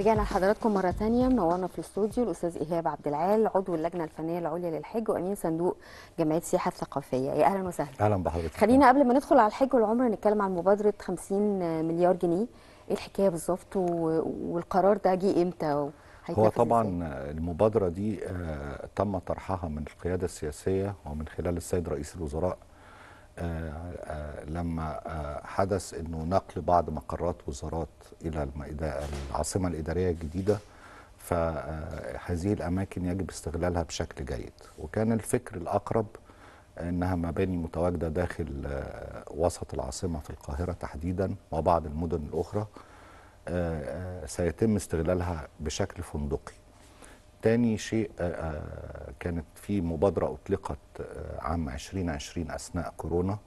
رجعنا لحضراتكم مره ثانيه منورنا في الاستوديو الاستاذ ايهاب عبد العال عضو اللجنه الفنيه العليا للحج وامين صندوق جمعيه السياحه الثقافيه يا اهلا وسهلا اهلا بحضرتك خلينا قبل ما ندخل على الحج والعمره نتكلم عن مبادره 50 مليار جنيه ايه الحكايه بالظبط و... والقرار ده جه امتى هو طبعا المبادره دي آه، تم طرحها من القياده السياسيه ومن خلال السيد رئيس الوزراء آه، آه، لما آه، حدث انه نقل بعض مقرات وزارات الى العاصمه الاداريه الجديده فهذه الاماكن يجب استغلالها بشكل جيد وكان الفكر الاقرب انها مباني متواجده داخل وسط العاصمه في القاهره تحديدا وبعض المدن الاخرى سيتم استغلالها بشكل فندقي تاني شيء آه، آه، كانت في مبادرة أطلقت آه، عام 2020 أثناء كورونا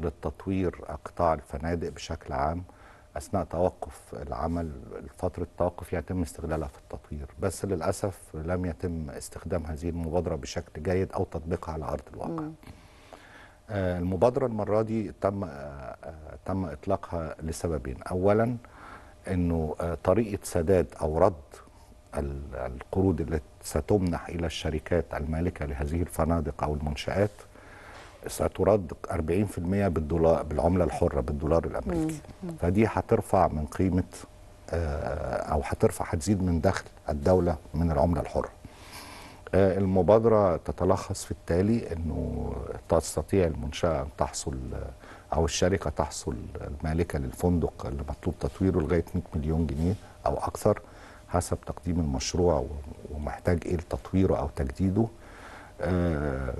للتطوير قطاع الفنادق بشكل عام أثناء توقف العمل فترة التوقف يتم استغلالها في التطوير بس للأسف لم يتم استخدام هذه المبادرة بشكل جيد أو تطبيقها على أرض الواقع م. المبادرة المرة دي تم تم إطلاقها لسببين أولا أنه طريقة سداد أو رد القروض التي ستمنح إلى الشركات المالكة لهذه الفنادق أو المنشآت سترد 40% بالدولار بالعملة الحرة بالدولار الأمريكي فدي هترفع من قيمة آه، أو هترفع هتزيد من دخل الدولة من العملة الحرة آه، المبادرة تتلخص في التالي أنه تستطيع المنشأة أن تحصل آه، أو الشركة تحصل المالكة للفندق اللي مطلوب تطويره لغاية 100 مليون جنيه أو أكثر حسب تقديم المشروع ومحتاج ايه لتطويره او تجديده آه،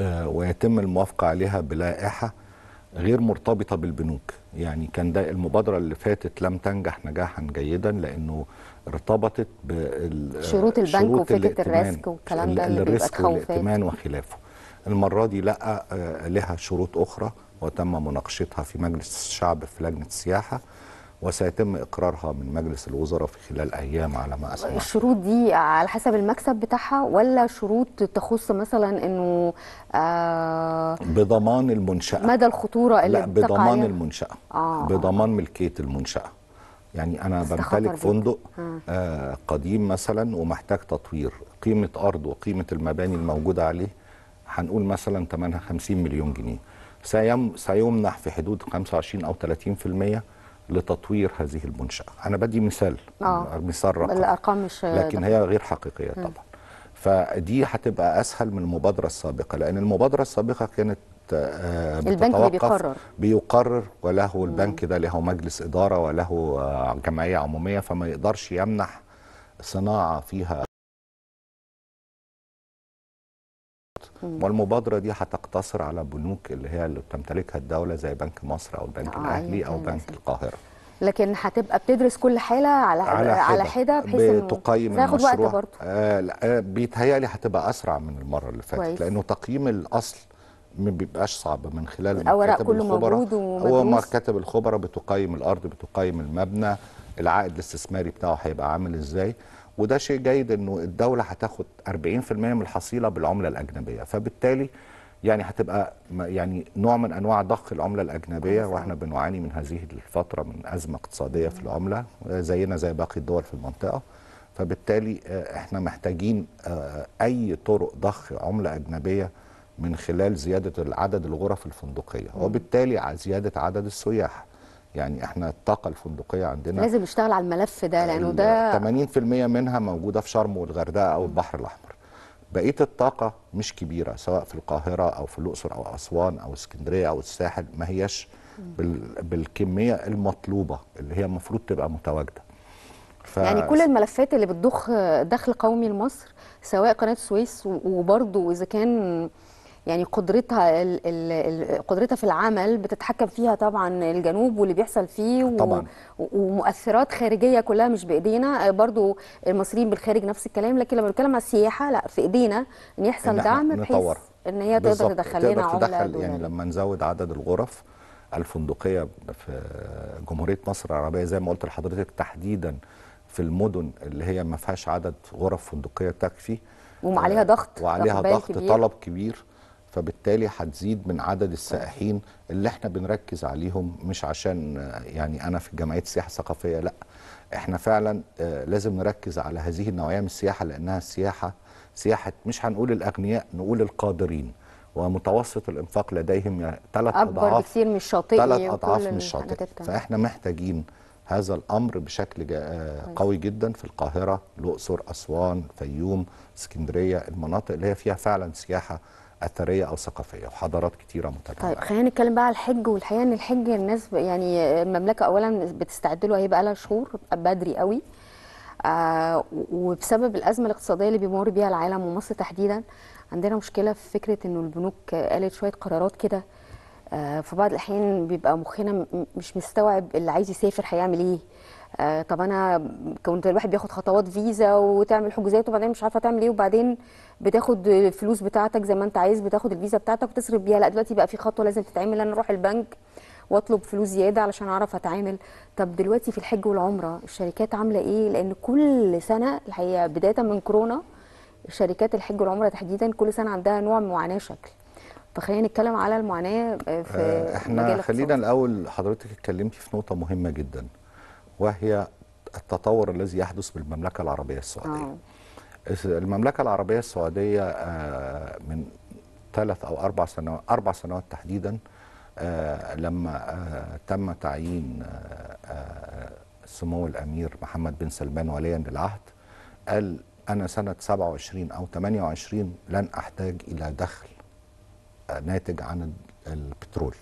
آه، ويتم الموافقه عليها بلائحه غير مرتبطه بالبنوك يعني كان ده المبادره اللي فاتت لم تنجح نجاحا جيدا لانه ارتبطت بشروط آه، البنك وفكره الريسك والكلام ده اللي بيبقى والائتمان وخلافه المره دي لا لها شروط اخرى وتم مناقشتها في مجلس الشعب في لجنه السياحه وسيتم اقرارها من مجلس الوزراء في خلال ايام على ما اسمع الشروط دي على حسب المكسب بتاعها ولا شروط تخص مثلا انه آه بضمان المنشاه مدى الخطوره اللي لا بضمان يعني؟ المنشاه آه،, آه. بضمان ملكيه المنشاه يعني انا بمتلك فندق آه. آه قديم مثلا ومحتاج تطوير قيمه ارض وقيمه المباني الموجوده عليه هنقول مثلا ثمنها 50 مليون جنيه سيمنح في حدود 25 او 30% لتطوير هذه المنشأة أنا بدي مثال آه. مثال رقم الأرقام مش لكن هي غير حقيقية م. طبعا فدي هتبقى أسهل من المبادرة السابقة لأن المبادرة السابقة كانت آه، البنك اللي بيقرر بيقرر وله البنك ده له مجلس إدارة وله آه، جمعية عمومية فما يقدرش يمنح صناعة فيها والمبادره دي هتقتصر على بنوك اللي هي اللي بتمتلكها الدوله زي بنك مصر او البنك آه الاهلي او بنك القاهره لكن هتبقى بتدرس كل حاله على على, على حده بحيث بتقيم تاخد وقت برضه آه،, آه بيتهيألي هتبقى اسرع من المره اللي فاتت لانه تقييم الاصل ما بيبقاش صعب من خلال موجود ومدروس هو مكاتب الخبراء بتقيم الارض بتقيم المبنى العائد الاستثماري بتاعه هيبقى عامل ازاي وده شيء جيد انه الدوله هتاخد 40% من الحصيله بالعمله الاجنبيه فبالتالي يعني هتبقى يعني نوع من انواع ضخ العمله الاجنبيه واحنا بنعاني من هذه الفتره من ازمه اقتصاديه في العمله زينا زي باقي الدول في المنطقه فبالتالي آه، احنا محتاجين آه، اي طرق ضخ عمله اجنبيه من خلال زياده عدد الغرف الفندقيه وبالتالي زياده عدد السياح يعني احنا الطاقه الفندقيه عندنا لازم نشتغل على الملف ده لانه ده 80% منها موجوده في شرم والغردقه او البحر الاحمر بقيه الطاقه مش كبيره سواء في القاهره او في الاقصر او اسوان او اسكندريه او الساحل ما هياش بالكميه المطلوبه اللي هي المفروض تبقى متواجده ف... يعني كل الملفات اللي بتضخ دخل قومي لمصر سواء قناه السويس وبرده اذا كان يعني قدرتها قدرتها في العمل بتتحكم فيها طبعا الجنوب واللي بيحصل فيه طبعا ومؤثرات خارجيه كلها مش بايدينا آه، برضو المصريين بالخارج نفس الكلام لكن لما بنتكلم على السياحه لا في ايدينا ان يحصل دعم دعم بحيث ان هي تقدر تدخل لنا عمله دولار. يعني لما نزود عدد الغرف الفندقيه في جمهوريه مصر العربيه زي ما قلت لحضرتك تحديدا في المدن اللي هي ما فيهاش عدد غرف فندقيه تكفي وعليها آه، ضغط وعليها ضغط كبير. طلب كبير فبالتالي هتزيد من عدد السائحين اللي احنا بنركز عليهم مش عشان يعني انا في جمعيه السياحه الثقافيه لا احنا فعلا آه، لازم نركز على هذه النوعيه من السياحه لانها سياحه سياحه مش هنقول الاغنياء نقول القادرين ومتوسط الانفاق لديهم ثلاث يعني اضعاف بكثير من الشاطئ ثلاث اضعاف من الشاطئ فاحنا محتاجين هذا الامر بشكل آه، قوي جدا في القاهره الاقصر اسوان فيوم اسكندريه المناطق اللي هي فيها فعلا سياحه اثريه او ثقافيه وحضارات كتيره متنوعه طيب خلينا نتكلم بقى على الحج والحقيقه ان الحج الناس يعني المملكه اولا بتستعد له هي بقى لها شهور بدري قوي آه وبسبب الازمه الاقتصاديه اللي بيمر بيها العالم ومصر تحديدا عندنا مشكله في فكره انه البنوك قالت شويه قرارات كده آه في بعض الاحيان بيبقى مخنا مش مستوعب اللي عايز يسافر هيعمل ايه آه طب انا كنت الواحد بياخد خطوات فيزا وتعمل حجوزات وبعدين مش عارفه تعمل ايه وبعدين بتاخد الفلوس بتاعتك زي ما انت عايز بتاخد الفيزا بتاعتك وتصرف بيها لا دلوقتي بقى في خطوه لازم تتعمل انا اروح البنك واطلب فلوس زياده علشان اعرف اتعامل طب دلوقتي في الحج والعمره الشركات عامله ايه لان كل سنه الحقيقه بدايه من كورونا شركات الحج والعمره تحديدا كل سنه عندها نوع من معاناه شكل فخلينا نتكلم على المعاناه آه، في آه، احنا خلينا الاول حضرتك اتكلمتي في نقطه مهمه جدا وهي التطور الذي يحدث بالمملكة العربية السعودية آه. المملكة العربية السعودية آه، من ثلاث أو أربع سنوات أربع سنوات تحديدا آه، لما تم تعيين سمو الأمير محمد بن سلمان وليا للعهد قال أنا سنة 27 أو 28 لن أحتاج إلى دخل ناتج عن البترول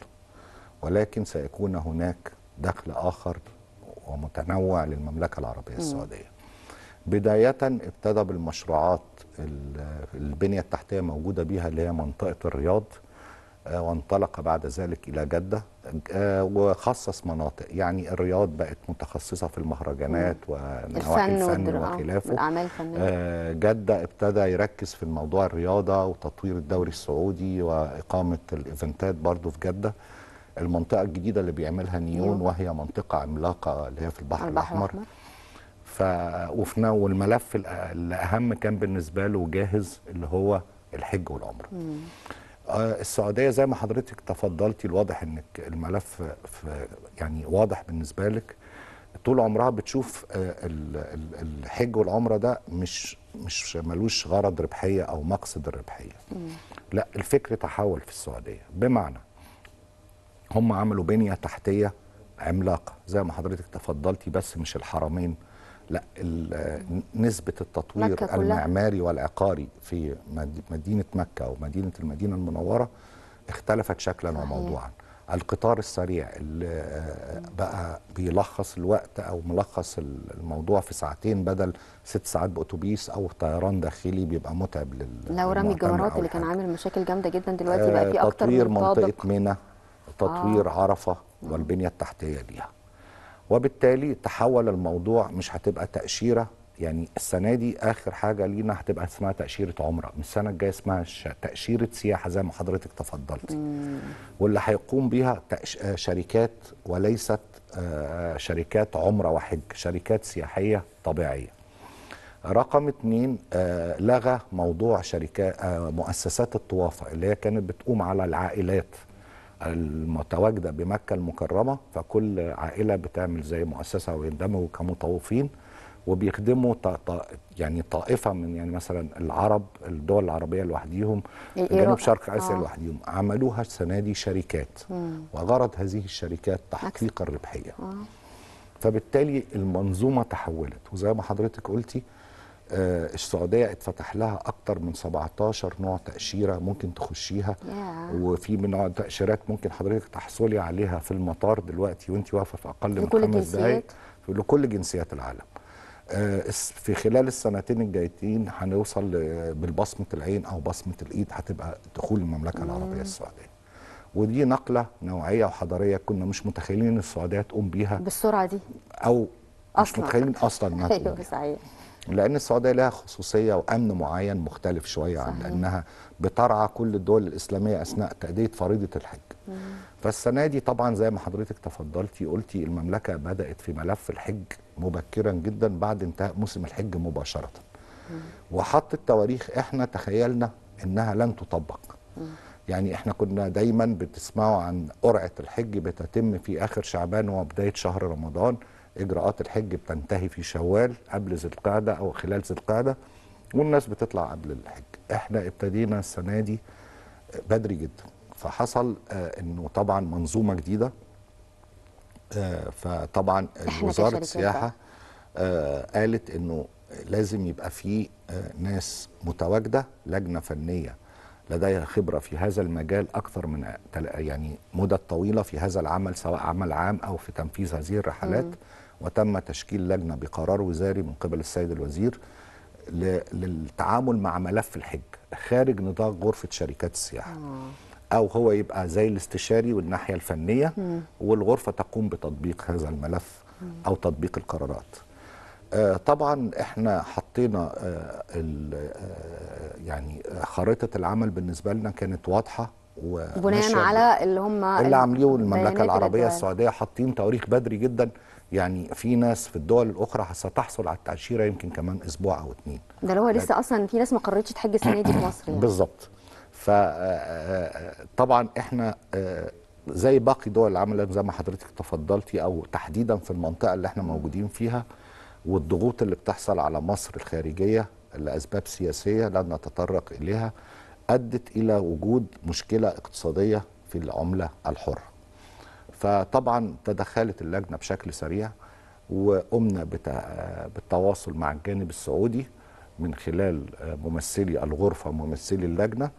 ولكن سيكون هناك دخل آخر ومتنوع للمملكة العربية السعودية بداية ابتدى بالمشروعات البنية التحتية موجودة بها اللي هي منطقة الرياض آه، وانطلق بعد ذلك إلى جدة آه، وخصص مناطق يعني الرياض بقت متخصصة في المهرجانات ونواحي الفن, الفن وخلافه آه، جدة ابتدى يركز في الموضوع الرياضة وتطوير الدوري السعودي وإقامة الإيفنتات برضو في جدة المنطقه الجديده اللي بيعملها نيون وهي منطقه عملاقه اللي هي في البحر, البحر الاحمر, الأحمر. ف وفنا والملف الاهم كان بالنسبه له جاهز اللي هو الحج والعمره آه السعوديه زي ما حضرتك تفضلتي الواضح انك الملف في يعني واضح بالنسبه لك طول عمرها بتشوف آه، الحج والعمره ده مش مش ملوش غرض ربحيه او مقصد الربحيه لا الفكر تحول في السعوديه بمعنى هم عملوا بنيه تحتيه عملاقه زي ما حضرتك تفضلتي بس مش الحرمين لا نسبة التطوير المعماري والعقاري في مدينة مكة ومدينة المدينة المنورة اختلفت شكلا صحيح. وموضوعا القطار السريع اللي آه، بقى بيلخص الوقت أو ملخص الموضوع في ساعتين بدل ست ساعات بأتوبيس أو طيران داخلي بيبقى متعب لل لو رمي الجمرات اللي كان عامل مشاكل جامدة جدا دلوقتي بقى في آه، أكتر من تطوير منطقة مينا تطوير آه. عرفه والبنيه التحتيه ليها وبالتالي تحول الموضوع مش هتبقى تاشيره يعني السنه دي اخر حاجه لينا هتبقى اسمها تاشيره عمره من السنه الجايه اسمها تاشيره سياحه زي ما حضرتك تفضلتي واللي هيقوم بيها آه، شركات وليست آه، شركات عمره وحج شركات سياحيه طبيعيه رقم اتنين آه، لغى موضوع شركات مؤسسات الطوافه اللي هي كانت بتقوم على العائلات المتواجده بمكه المكرمه فكل عائله بتعمل زي مؤسسه ويندمجوا كمطوفين وبيخدموا طا طا يعني طائفه من يعني مثلا العرب الدول العربيه لوحديهم جنوب شرق آه. اسيا آه. لوحديهم عملوها السنه دي شركات مم. وغرض هذه الشركات تحقيق الربحيه آه. فبالتالي المنظومه تحولت وزي ما حضرتك قلتي آه، السعوديه اتفتح لها اكتر من 17 نوع تاشيره ممكن تخشيها yeah. وفي من نوع تاشيرات ممكن حضرتك تحصلي عليها في المطار دلوقتي وانت واقفه في اقل من خمس دقائق لكل جنسيات العالم آه، في خلال السنتين الجايتين هنوصل بالبصمه العين او بصمه الايد هتبقى دخول المملكه mm. العربيه السعوديه ودي نقله نوعيه وحضاريه كنا مش متخيلين السعوديه تقوم بيها بالسرعه دي او أصلاً. مش متخيلين اصلا ما ايوه صحيح لان السعوديه لها خصوصيه وامن معين مختلف شويه عن لانها بترعى كل الدول الاسلاميه اثناء تاديه فريضه الحج مم. فالسنه دي طبعا زي ما حضرتك تفضلتي قلتي المملكه بدات في ملف الحج مبكرا جدا بعد انتهاء موسم الحج مباشره وحط وحطت تواريخ احنا تخيلنا انها لن تطبق يعني احنا كنا دايما بتسمعوا عن قرعه الحج بتتم في اخر شعبان وبدايه شهر رمضان اجراءات الحج بتنتهي في شوال قبل ذي القعده او خلال ذي القعده والناس بتطلع قبل الحج احنا ابتدينا السنه دي بدري جدا فحصل آه، انه طبعا منظومه جديده آه، فطبعا وزاره السياحه آه، قالت انه لازم يبقى في ناس متواجده لجنه فنيه لديها خبره في هذا المجال اكثر من يعني مدة طويله في هذا العمل سواء عمل عام او في تنفيذ هذه الرحلات م. وتم تشكيل لجنه بقرار وزاري من قبل السيد الوزير للتعامل مع ملف الحج خارج نطاق غرفه شركات السياحه آه. او هو يبقى زي الاستشاري والناحيه الفنيه والغرفه تقوم بتطبيق هذا الملف او تطبيق القرارات آه، طبعا احنا حطينا آه، يعني خريطه العمل بالنسبه لنا كانت واضحه بناء على اللي هم اللي عاملينه المملكه العربيه السعوديه حاطين تواريخ بدري جدا يعني في ناس في الدول الاخرى ستحصل على التاشيره يمكن كمان اسبوع او اثنين ده اللي هو لسه يعني اصلا في ناس ما قررتش تحج السنه دي في مصر يعني. بالظبط فطبعا آه، آه، احنا آه، زي باقي دول العالم زي ما حضرتك تفضلتي او تحديدا في المنطقه اللي احنا موجودين فيها والضغوط اللي بتحصل على مصر الخارجيه لاسباب سياسيه لن نتطرق اليها ادت الى وجود مشكله اقتصاديه في العمله الحره فطبعا تدخلت اللجنه بشكل سريع وقمنا بالتواصل مع الجانب السعودي من خلال آه، ممثلي الغرفه وممثلي اللجنه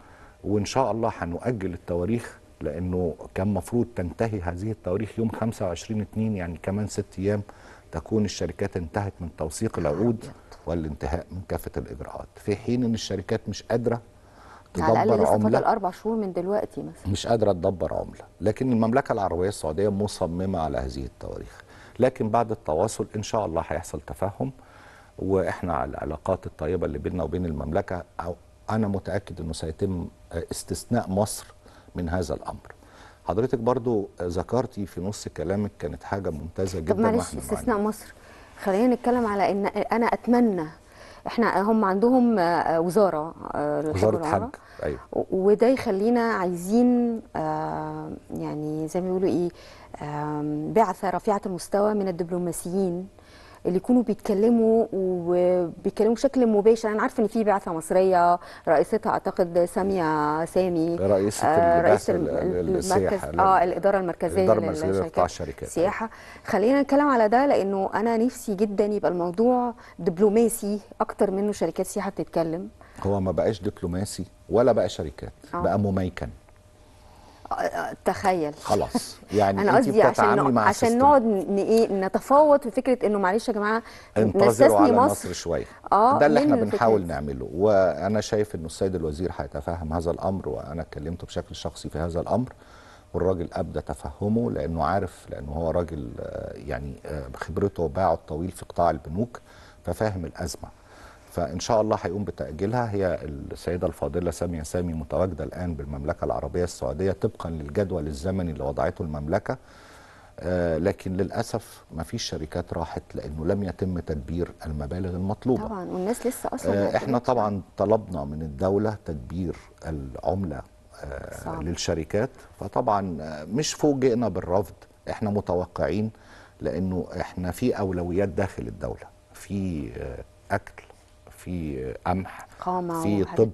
وان شاء الله هنؤجل التواريخ لانه كان مفروض تنتهي هذه التواريخ يوم 25 2 يعني كمان ست ايام تكون الشركات انتهت من توثيق العقود والانتهاء من كافه الاجراءات في حين ان الشركات مش قادره تدبر على الأقل عمله الاربع شهور من دلوقتي مثلا مش قادره تدبر عمله لكن المملكه العربيه السعوديه مصممه على هذه التواريخ لكن بعد التواصل ان شاء الله هيحصل تفاهم واحنا على العلاقات الطيبه اللي بيننا وبين المملكه أو انا متاكد انه سيتم استثناء مصر من هذا الامر حضرتك برضو ذكرتي في نص كلامك كانت حاجه ممتازه جدا طب معلش استثناء مصر خلينا نتكلم على ان انا اتمنى احنا هم عندهم آه، آه، وزاره آه، وزاره الحج ايوه وده يخلينا عايزين يعني زي ما بيقولوا ايه بعثه رفيعه المستوى من الدبلوماسيين اللي يكونوا بيتكلموا وبيتكلموا بشكل مباشر انا عارفه ان في بعثه مصريه رئيستها اعتقد ساميه سامي رئيسه آه رئيس المركز اه الاداره المركزيه للشركات الشركات السياحه خلينا نتكلم على ده لانه انا نفسي جدا يبقى الموضوع دبلوماسي اكتر منه شركات سياحه بتتكلم هو ما بقاش دبلوماسي ولا بقى شركات آه. بقى مميكن تخيل خلاص يعني انا قصدي عشان مع عشان نقعد ايه نتفاوض في فكره انه معلش يا جماعه انتظروا على مصر, مصر شويه آه ده اللي إيه احنا بنحاول الفكرة. نعمله وانا شايف ان السيد الوزير هيتفهم هذا الامر وانا اتكلمته بشكل شخصي في هذا الامر والراجل ابدى تفهمه لانه عارف لانه هو راجل آه، يعني آه، بخبرته وباعه الطويل في قطاع البنوك ففاهم الازمه فإن شاء الله هيقوم بتأجيلها هي السيدة الفاضلة سامية سامي متواجدة الآن بالمملكة العربية السعودية طبقا للجدول الزمني اللي وضعته المملكة آه، لكن للاسف ما فيش شركات راحت لانه لم يتم تدبير المبالغ المطلوبه طبعا والناس لسه اصلا آه احنا طبعا طلبنا من الدوله تدبير العمله آه صعب. للشركات فطبعا آه، مش فوجئنا بالرفض احنا متوقعين لانه احنا في اولويات داخل الدوله في آه، اكل في قمح في طب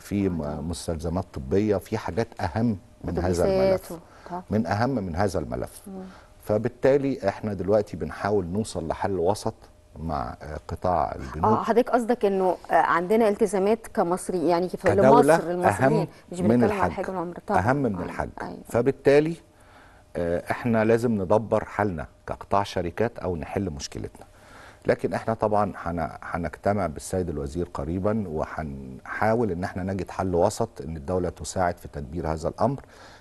في آه، مستلزمات طبيه في حاجات اهم من هذا الملف من اهم من هذا الملف فبالتالي احنا دلوقتي بنحاول نوصل لحل وسط مع آه، قطاع البنوك اه حضرتك قصدك انه آه، عندنا التزامات كمصري يعني لمصر المصريين مش بنتكلم على حاجه من الحج طبعا اهم من الحج أيوة. آه. فبالتالي احنا لازم ندبر حالنا كقطاع شركات او نحل مشكلتنا لكن احنا طبعا هنجتمع بالسيد الوزير قريبا وهنحاول ان احنا نجد حل وسط ان الدوله تساعد في تدبير هذا الامر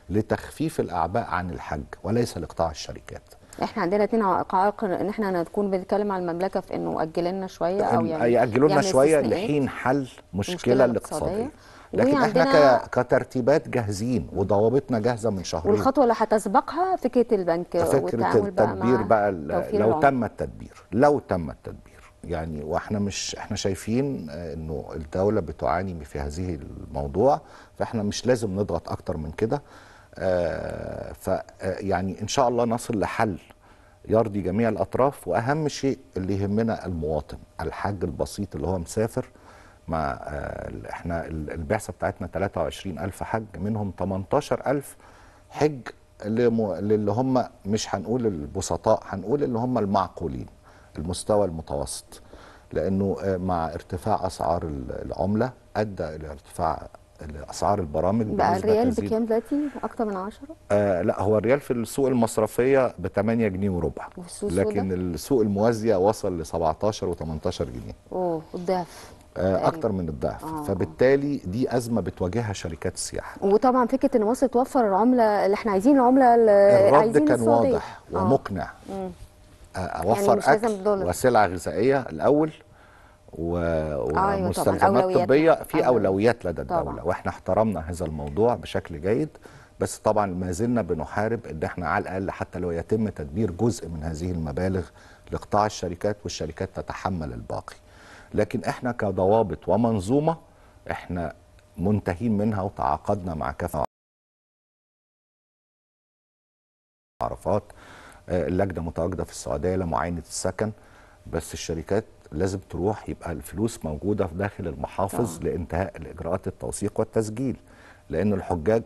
لتخفيف الاعباء عن الحج وليس لقطاع الشركات احنا عندنا اتنين عقائق ان احنا هنكون بنتكلم على المملكه في انه اجل لنا شويه او يعني ياجلوا لنا يعني شويه لحين حل مشكله, مشكلة الاقتصاديه لكن احنا كترتيبات جاهزين وضوابطنا جاهزه من شهرين والخطوه اللي هتسبقها فكره البنك فكره التدبير بقى, بقى لو العمر. تم التدبير لو تم التدبير يعني واحنا مش احنا شايفين آه، انه الدوله بتعاني في هذه الموضوع فاحنا مش لازم نضغط اكتر من كده آه، ف آه، يعني ان شاء الله نصل لحل يرضي جميع الاطراف واهم شيء اللي يهمنا المواطن الحاج البسيط اللي هو مسافر ما آه، احنا البعثه بتاعتنا 23000 حج منهم 18000 حج للي هم مش هنقول البسطاء هنقول اللي هم المعقولين المستوى المتوسط لانه آه، مع ارتفاع اسعار العمله ادى الى ارتفاع اسعار البرامج بقى الريال بكام دلوقتي اكتر من 10 آه لا هو الريال في السوق المصرفيه ب 8 جنيه وربع لكن السوق الموازيه وصل ل 17 و 18 جنيه اوه الضعف آه، اكتر من الضعف آه،, آه. فبالتالي دي ازمه بتواجهها شركات السياحه وطبعا فكره ان مصر توفر العمله اللي احنا عايزين العمله اللي الرد كان واضح آه. ومقنع آه. يعني اوفر يعني اكل وسلع غذائيه الاول و... أيوة ومستلزمات أيوة طبيه في أيوة. اولويات لدى الدوله طبعا. واحنا احترمنا هذا الموضوع بشكل جيد بس طبعا ما زلنا بنحارب ان احنا على الاقل حتى لو يتم تدبير جزء من هذه المبالغ لقطاع الشركات والشركات تتحمل الباقي لكن احنا كضوابط ومنظومه احنا منتهين منها وتعاقدنا مع كافه عرفات آه، اللجنه متواجده في السعوديه لمعاينه السكن بس الشركات لازم تروح يبقى الفلوس موجوده في داخل المحافظ لانتهاء الاجراءات التوثيق والتسجيل لان الحجاج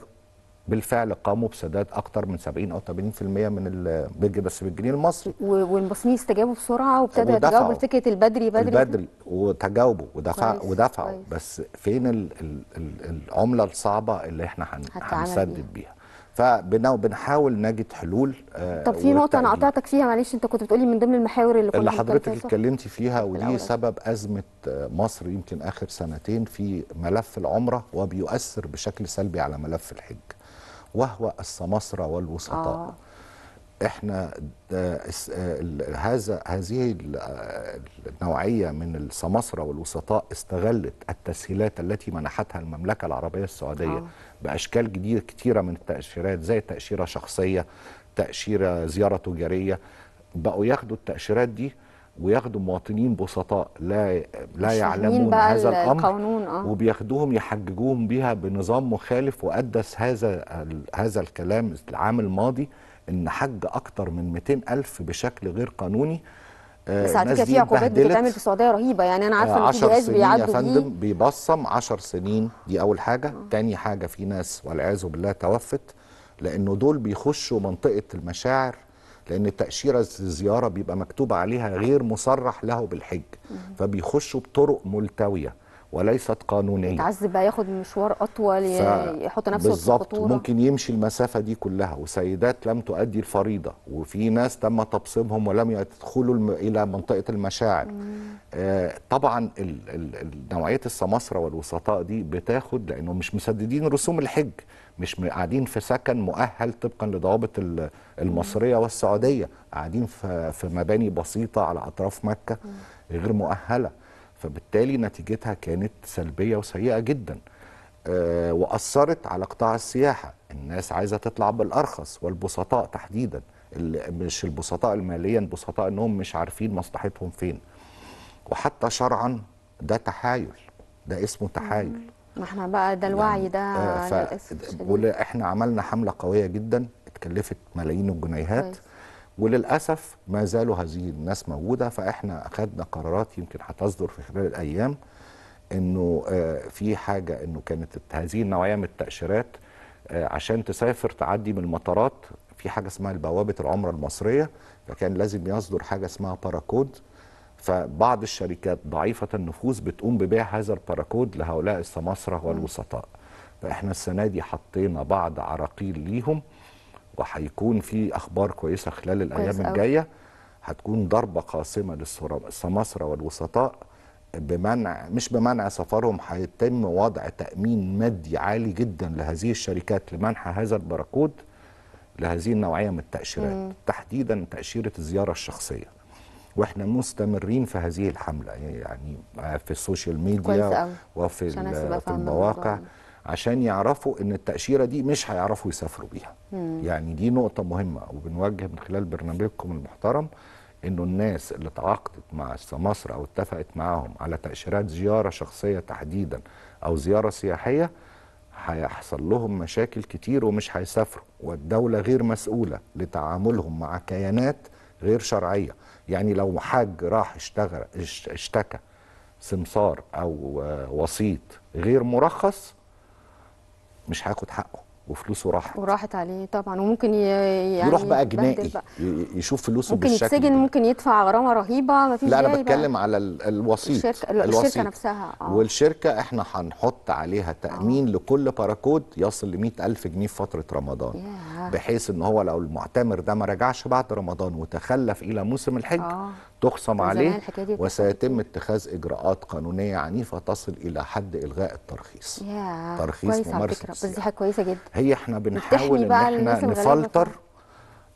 بالفعل قاموا بسداد اكثر من 70 او 80% من بس بالجنيه المصري والمصريين استجابوا بسرعه وابتدى يتجاوبوا فكره البدري بدري البدري وتجاوبوا ودفع ودفعوا كويس بس فين الـ الـ الـ العمله الصعبه اللي احنا هنسدد بيها فبنحاول نجد حلول آه، طب في نقطه انا قطعتك فيها معلش انت كنت بتقولي من ضمن المحاور اللي كنت اللي حضرتك اتكلمتي فيها ودي الأولى. سبب ازمه آه، مصر يمكن اخر سنتين في ملف العمره وبيؤثر بشكل سلبي على ملف الحج وهو السماسرة والوسطاء آه. احنا هذا هذه النوعيه من السماسره والوسطاء استغلت التسهيلات التي منحتها المملكه العربيه السعوديه آه. باشكال جديده كثيره من التاشيرات زي تاشيره شخصيه تاشيره زياره تجاريه بقوا ياخدوا التاشيرات دي وياخدوا مواطنين بسطاء لا لا يعلمون هذا الامر آه. وبياخدوهم يحججوهم بها بنظام مخالف وقدس هذا هذا الكلام العام الماضي ان حج اكتر من 200 الف بشكل غير قانوني آه، بس على فكره في عقوبات بتتعمل في السعوديه رهيبه يعني انا عارفه ان في آه، جهاز بيعدوا يا فندم بيبصم 10 سنين دي اول حاجه، ثاني آه. تاني حاجه في ناس والعياذ بالله توفت لانه دول بيخشوا منطقه المشاعر لان التاشيره الزياره بيبقى مكتوب عليها غير مصرح له بالحج فبيخشوا بطرق ملتويه وليست قانونيه متعذب بقى ياخد مشوار اطول ف... يحط نفسه بالظبط ممكن يمشي المسافه دي كلها وسيدات لم تؤدي الفريضه وفي ناس تم تبصيمهم ولم يدخلوا الم... الى منطقه المشاعر آه طبعا ال... ال... نوعيه السماسره والوسطاء دي بتاخد لانه مش مسددين رسوم الحج مش قاعدين في سكن مؤهل طبقا لضوابط المصريه والسعوديه قاعدين في مباني بسيطه على اطراف مكه غير مؤهله فبالتالي نتيجتها كانت سلبية وسيئة جدا آه، وأثرت على قطاع السياحة الناس عايزة تطلع بالأرخص والبسطاء تحديدا مش البسطاء الماليا بسطاء أنهم مش عارفين مصلحتهم فين وحتى شرعا ده تحايل ده اسمه تحايل ما احنا بقى ده الوعي يعني، ده آه، ف... احنا عملنا حمله قويه جدا اتكلفت ملايين الجنيهات وللاسف ما زالوا هذه الناس موجوده فاحنا اخذنا قرارات يمكن هتصدر في خلال الايام انه آه، في حاجه انه كانت هذه النوعيه من التاشيرات آه، عشان تسافر تعدي من المطارات في حاجه اسمها البوابه العمره المصريه فكان لازم يصدر حاجه اسمها باراكود فبعض الشركات ضعيفه النفوذ بتقوم ببيع هذا الباراكود لهؤلاء السماسره والوسطاء فاحنا السنه دي حطينا بعض عراقيل ليهم وهيكون في اخبار كويسه خلال الايام الجايه هتكون ضربه قاسمه للسماسره والوسطاء بمنع مش بمنع سفرهم هيتم وضع تامين مادي عالي جدا لهذه الشركات لمنح هذا البركود لهذه النوعيه من التاشيرات مم. تحديدا تاشيره الزياره الشخصيه واحنا مستمرين في هذه الحمله يعني في السوشيال ميديا وفي في المواقع الموضوع. عشان يعرفوا ان التاشيره دي مش هيعرفوا يسافروا بيها مم. يعني دي نقطه مهمه وبنوجه من خلال برنامجكم المحترم انه الناس اللي تعاقدت مع مصر او اتفقت معاهم على تاشيرات زياره شخصيه تحديدا او زياره سياحيه هيحصل لهم مشاكل كتير ومش هيسافروا والدوله غير مسؤوله لتعاملهم مع كيانات غير شرعيه يعني لو حاج راح اشتغل اشتكى سمسار او آه، وسيط غير مرخص مش هاخد حقه وفلوسه راحت وراحت عليه طبعا وممكن يعني يروح بقى جنائي بقى. يشوف فلوسه ممكن بالشكل يتسجن ده. ممكن يدفع غرامه رهيبه مفيش لا انا بتكلم بقى. على الوسيط الشركه, الوسيط. الشركة نفسها آه. والشركه احنا هنحط عليها تامين آه. لكل باراكود يصل ل 100000 جنيه في فتره رمضان yeah. بحيث ان هو لو المعتمر ده ما رجعش بعد رمضان وتخلف الى موسم الحج آه. تخصم عليه وسيتم اتخاذ اجراءات قانونيه عنيفه تصل الى حد الغاء الترخيص ياه. ترخيص ممارسه بس دي حاجه كويسه جدا هي احنا بنحاول ان احنا نفلتر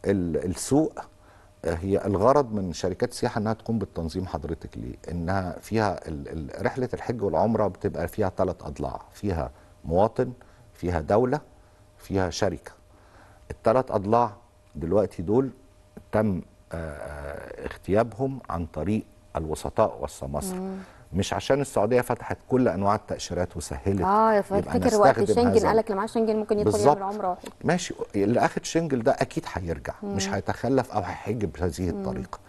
السوق هي الغرض من شركات السياحه انها تقوم بالتنظيم حضرتك ليه؟ انها فيها رحله الحج والعمره بتبقى فيها ثلاث اضلاع، فيها مواطن، فيها دوله، فيها شركه. الثلاث اضلاع دلوقتي دول تم آه، آه، اغتيابهم عن طريق الوسطاء والسماسرة مش عشان السعوديه فتحت كل انواع التاشيرات وسهلت اه يا فاكر وقت شنجن قال لك اللي معاه شنجن ممكن يدخل يعمل عمره ماشي اللي اخد شنجن ده اكيد هيرجع مم. مش هيتخلف او هيحج بهذه الطريقه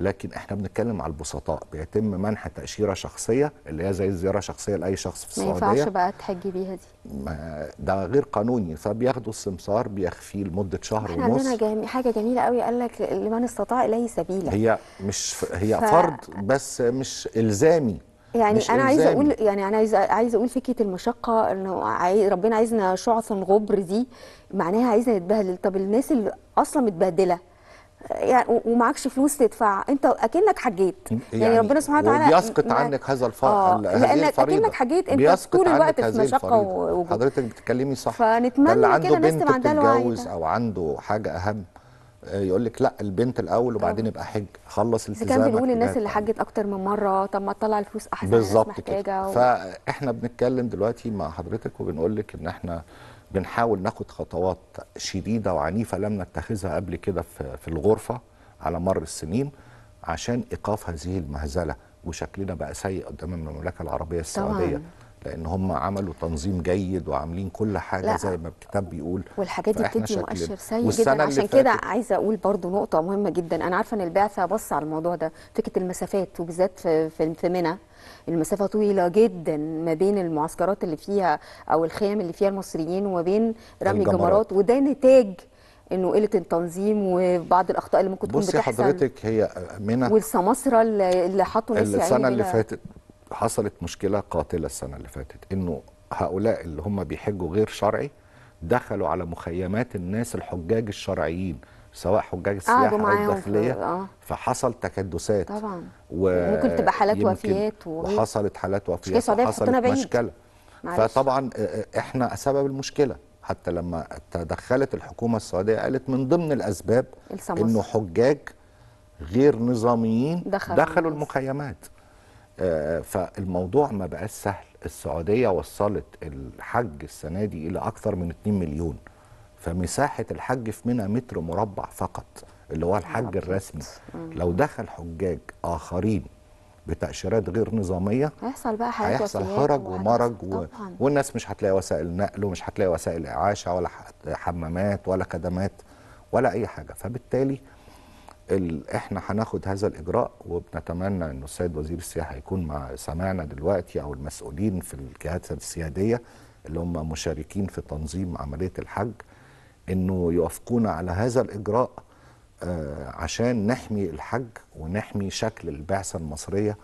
لكن احنا بنتكلم على البسطاء بيتم منح تاشيره شخصيه اللي هي زي الزياره الشخصيه لاي شخص في السعوديه ما ينفعش بقى تحجي بيها دي ده غير قانوني فبياخدوا السمسار بيخفيه لمده شهر احنا ونص عندنا حاجه جميله قوي قال لك لمن استطاع اليه سبيلا هي مش ف... هي ف... فرض بس مش الزامي يعني انا عايزه اقول يعني انا عايزه عايزه اقول فكره المشقه انه عاي... ربنا عايزنا شعثا غبر دي معناها عايزنا نتبهدل طب الناس اللي اصلا متبهدله يعني ومعكش فلوس تدفع انت اكنك حجيت يعني, يعني ربنا سبحانه وتعالى بيسقط عنك هذا الفرق آه لانك اكنك حجيت انت طول الوقت في مشقه وحضرتك حضرتك بتتكلمي صح فنتمنى كده الناس تبقى عندها الوعي او عنده حاجه اهم آه، يقول لك لا البنت الاول وبعدين ابقى حج خلص التزامك كان بيقول الناس اللي حجت اكتر من مره طب ما تطلع الفلوس احسن بالظبط كده و... فاحنا بنتكلم دلوقتي مع حضرتك وبنقول لك ان احنا بنحاول ناخد خطوات شديده وعنيفه لم نتخذها قبل كده في الغرفه على مر السنين عشان ايقاف هذه المهزله وشكلنا بقى سيء قدام المملكه العربيه السعوديه طبعاً. لان هم عملوا تنظيم جيد وعاملين كل حاجه لا. زي ما الكتاب بيقول والحاجات دي بتدي مؤشر سيء جدا عشان كده عايزه اقول برضو نقطه مهمه جدا انا عارفه ان البعثه بص على الموضوع ده فكره المسافات وبالذات في في منى المسافة طويلة جدا ما بين المعسكرات اللي فيها أو الخيام اللي فيها المصريين وما بين رمي الجمرات وده نتاج انه قله التنظيم وبعض الاخطاء اللي ممكن تكون بتحصل بصي حضرتك هي منى والسماسره اللي حطوا ناس السنه اللي فاتت حصلت مشكله قاتله السنه اللي فاتت انه هؤلاء اللي هم بيحجوا غير شرعي دخلوا على مخيمات الناس الحجاج الشرعيين سواء حجاج السياحه او الداخليه آه. فحصل تكدسات طبعا و... ممكن تبقى حالات وفيات و... وحصلت حالات وفيات وحصلت مشكله معلش. فطبعا آه، آه، احنا سبب المشكله حتى لما تدخلت الحكومه السعوديه قالت من ضمن الاسباب انه حجاج غير نظاميين دخلوا, دخلوا المخيمات آه، فالموضوع ما بقاش سهل السعودية وصلت الحج السنة دي إلى أكثر من 2 مليون فمساحة الحج في منى متر مربع فقط اللي هو الحج الرسمي لو دخل حجاج آخرين بتأشيرات غير نظامية هيحصل بقى حاجات هيحصل هرج ومرج و... والناس مش هتلاقي وسائل نقل ومش هتلاقي وسائل إعاشة ولا حمامات ولا كدمات ولا أي حاجة فبالتالي احنا هناخد هذا الاجراء وبنتمنى ان السيد وزير السياحه يكون مع سمعنا دلوقتي او المسؤولين في الجهات السياديه اللي هم مشاركين في تنظيم عمليه الحج انه يوافقونا على هذا الاجراء آه، عشان نحمي الحج ونحمي شكل البعثه المصريه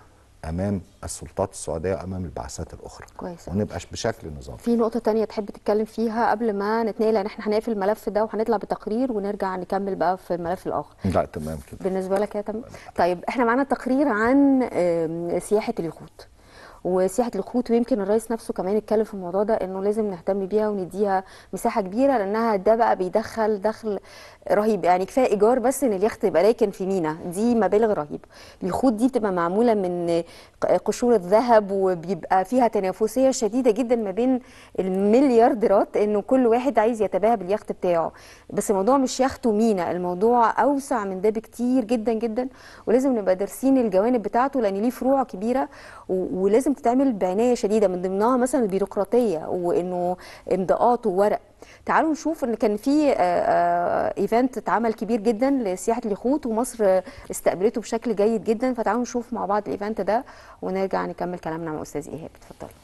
امام السلطات السعوديه وامام البعثات الاخرى كويس ونبقاش بشكل نظام في نقطه تانية تحب تتكلم فيها قبل ما نتنقل لان يعني احنا هنقفل الملف ده وهنطلع بتقرير ونرجع نكمل بقى في الملف الاخر لا تمام كده بالنسبه لك يا تمام طيب احنا معانا تقرير عن سياحه اليخوت وسياحه الخوت ويمكن الرئيس نفسه كمان اتكلم في الموضوع ده انه لازم نهتم بيها ونديها مساحه كبيره لانها ده بقى بيدخل دخل رهيب يعني كفايه ايجار بس ان اليخت يبقى راكن في مينا دي مبالغ رهيبه الخوت دي بتبقى معموله من قشور الذهب وبيبقى فيها تنافسيه شديده جدا ما بين المليارديرات انه كل واحد عايز يتباهى باليخت بتاعه بس الموضوع مش يخت ومينا الموضوع اوسع من ده بكتير جدا جدا ولازم نبقى دارسين الجوانب بتاعته لان ليه فروع كبيره ولازم ممكن تتعمل بعنايه شديده من ضمنها مثلا البيروقراطيه وانه امضاءات وورق تعالوا نشوف ان كان في آه، آه، ايفنت اتعمل كبير جدا لسياحه اليخوت ومصر استقبلته بشكل جيد جدا فتعالوا نشوف مع بعض الايفنت ده ونرجع نكمل كلامنا مع استاذ ايهاب اتفضلي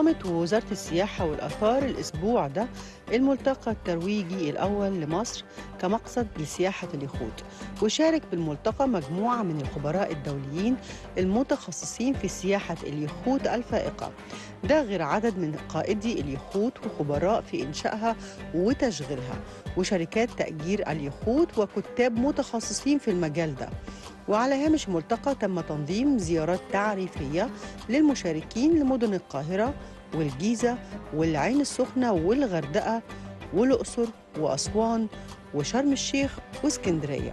نظمت وزارة السياحة والآثار الأسبوع ده الملتقى الترويجي الأول لمصر كمقصد لسياحة اليخوت وشارك بالملتقى مجموعة من الخبراء الدوليين المتخصصين في سياحة اليخوت الفائقة ده غير عدد من قائدي اليخوت وخبراء في إنشائها وتشغيلها وشركات تأجير اليخوت وكتاب متخصصين في المجال ده وعلى هامش الملتقى تم تنظيم زيارات تعريفية للمشاركين لمدن القاهرة والجيزة والعين السخنة والغردقة والأقصر وأسوان وشرم الشيخ واسكندرية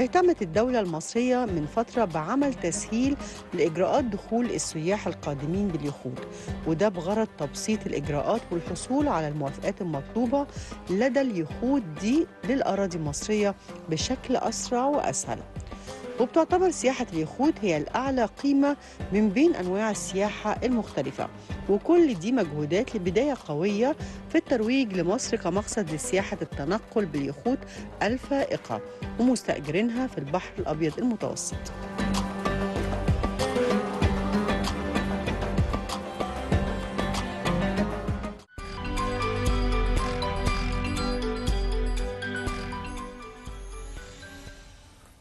اهتمت الدولة المصرية من فترة بعمل تسهيل لإجراءات دخول السياح القادمين باليخوت وده بغرض تبسيط الإجراءات والحصول على الموافقات المطلوبة لدى اليخوت دي للأراضي المصرية بشكل أسرع وأسهل وبتعتبر سياحة اليخوت هي الأعلى قيمة من بين أنواع السياحة المختلفة وكل دي مجهودات لبداية قوية في الترويج لمصر كمقصد لسياحة التنقل باليخوت الفائقة ومستأجرينها في البحر الأبيض المتوسط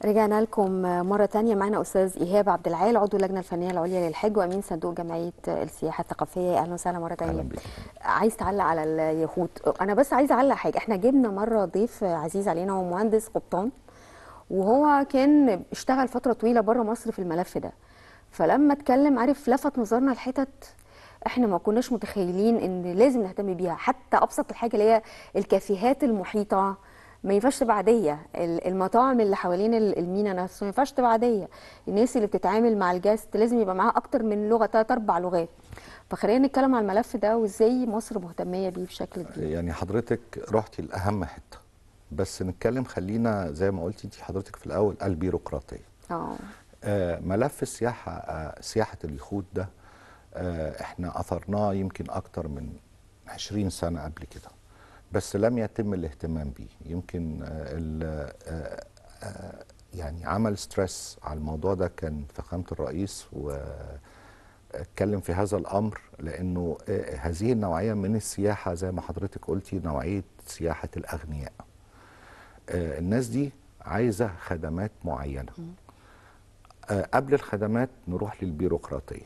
رجعنا لكم مرة ثانيه معنا أستاذ إيهاب عبد العال عضو اللجنة الفنية العليا للحج وأمين صندوق جمعية السياحة الثقافية أهلا وسهلا مرة ثانيه عايز تعلق على اليهود أنا بس عايز أعلق حاجة إحنا جبنا مرة ضيف عزيز علينا هو مهندس قبطان وهو كان اشتغل فترة طويلة بره مصر في الملف ده فلما اتكلم عارف لفت نظرنا لحتت احنا ما كناش متخيلين ان لازم نهتم بيها حتى ابسط الحاجه اللي هي الكافيهات المحيطه ما ينفعش تبقى عاديه المطاعم اللي حوالين المينا نفسه ما ينفعش تبقى عاديه الناس اللي بتتعامل مع الجاست لازم يبقى معاها اكتر من لغه ثلاث اربع لغات فخلينا نتكلم على الملف ده وازاي مصر مهتميه بيه بشكل كبير يعني حضرتك رحتي لاهم حته بس نتكلم خلينا زي ما قلتي انت حضرتك في الاول البيروقراطيه آه. اه ملف السياحه آه سياحه اليخوت ده آه احنا اثرناه يمكن اكتر من 20 سنه قبل كده بس لم يتم الاهتمام به يمكن آه، آه، آه، يعني عمل ستريس على الموضوع ده كان فخامه الرئيس واتكلم في هذا الامر لانه هذه النوعيه من السياحه زي ما حضرتك قلتي نوعيه سياحه الاغنياء الناس دي عايزه خدمات معينه قبل الخدمات نروح للبيروقراطيه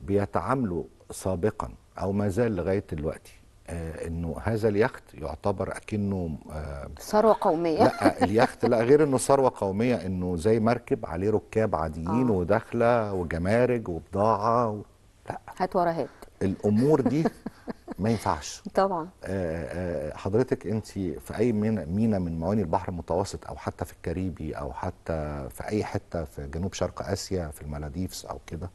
بيتعاملوا سابقا او ما زال لغايه دلوقتي آه، انه هذا اليخت يعتبر اكنه آه، ثروه قوميه لا اليخت لا غير انه ثروه قوميه انه زي مركب عليه ركاب عاديين آه. وداخله وجمارك وبضاعه و... لا هات ورا هات الامور دي ما ينفعش طبعا آه آه حضرتك انت في اي مينا من مواني البحر المتوسط او حتى في الكاريبي او حتى في اي حته في جنوب شرق اسيا في المالديفز او كده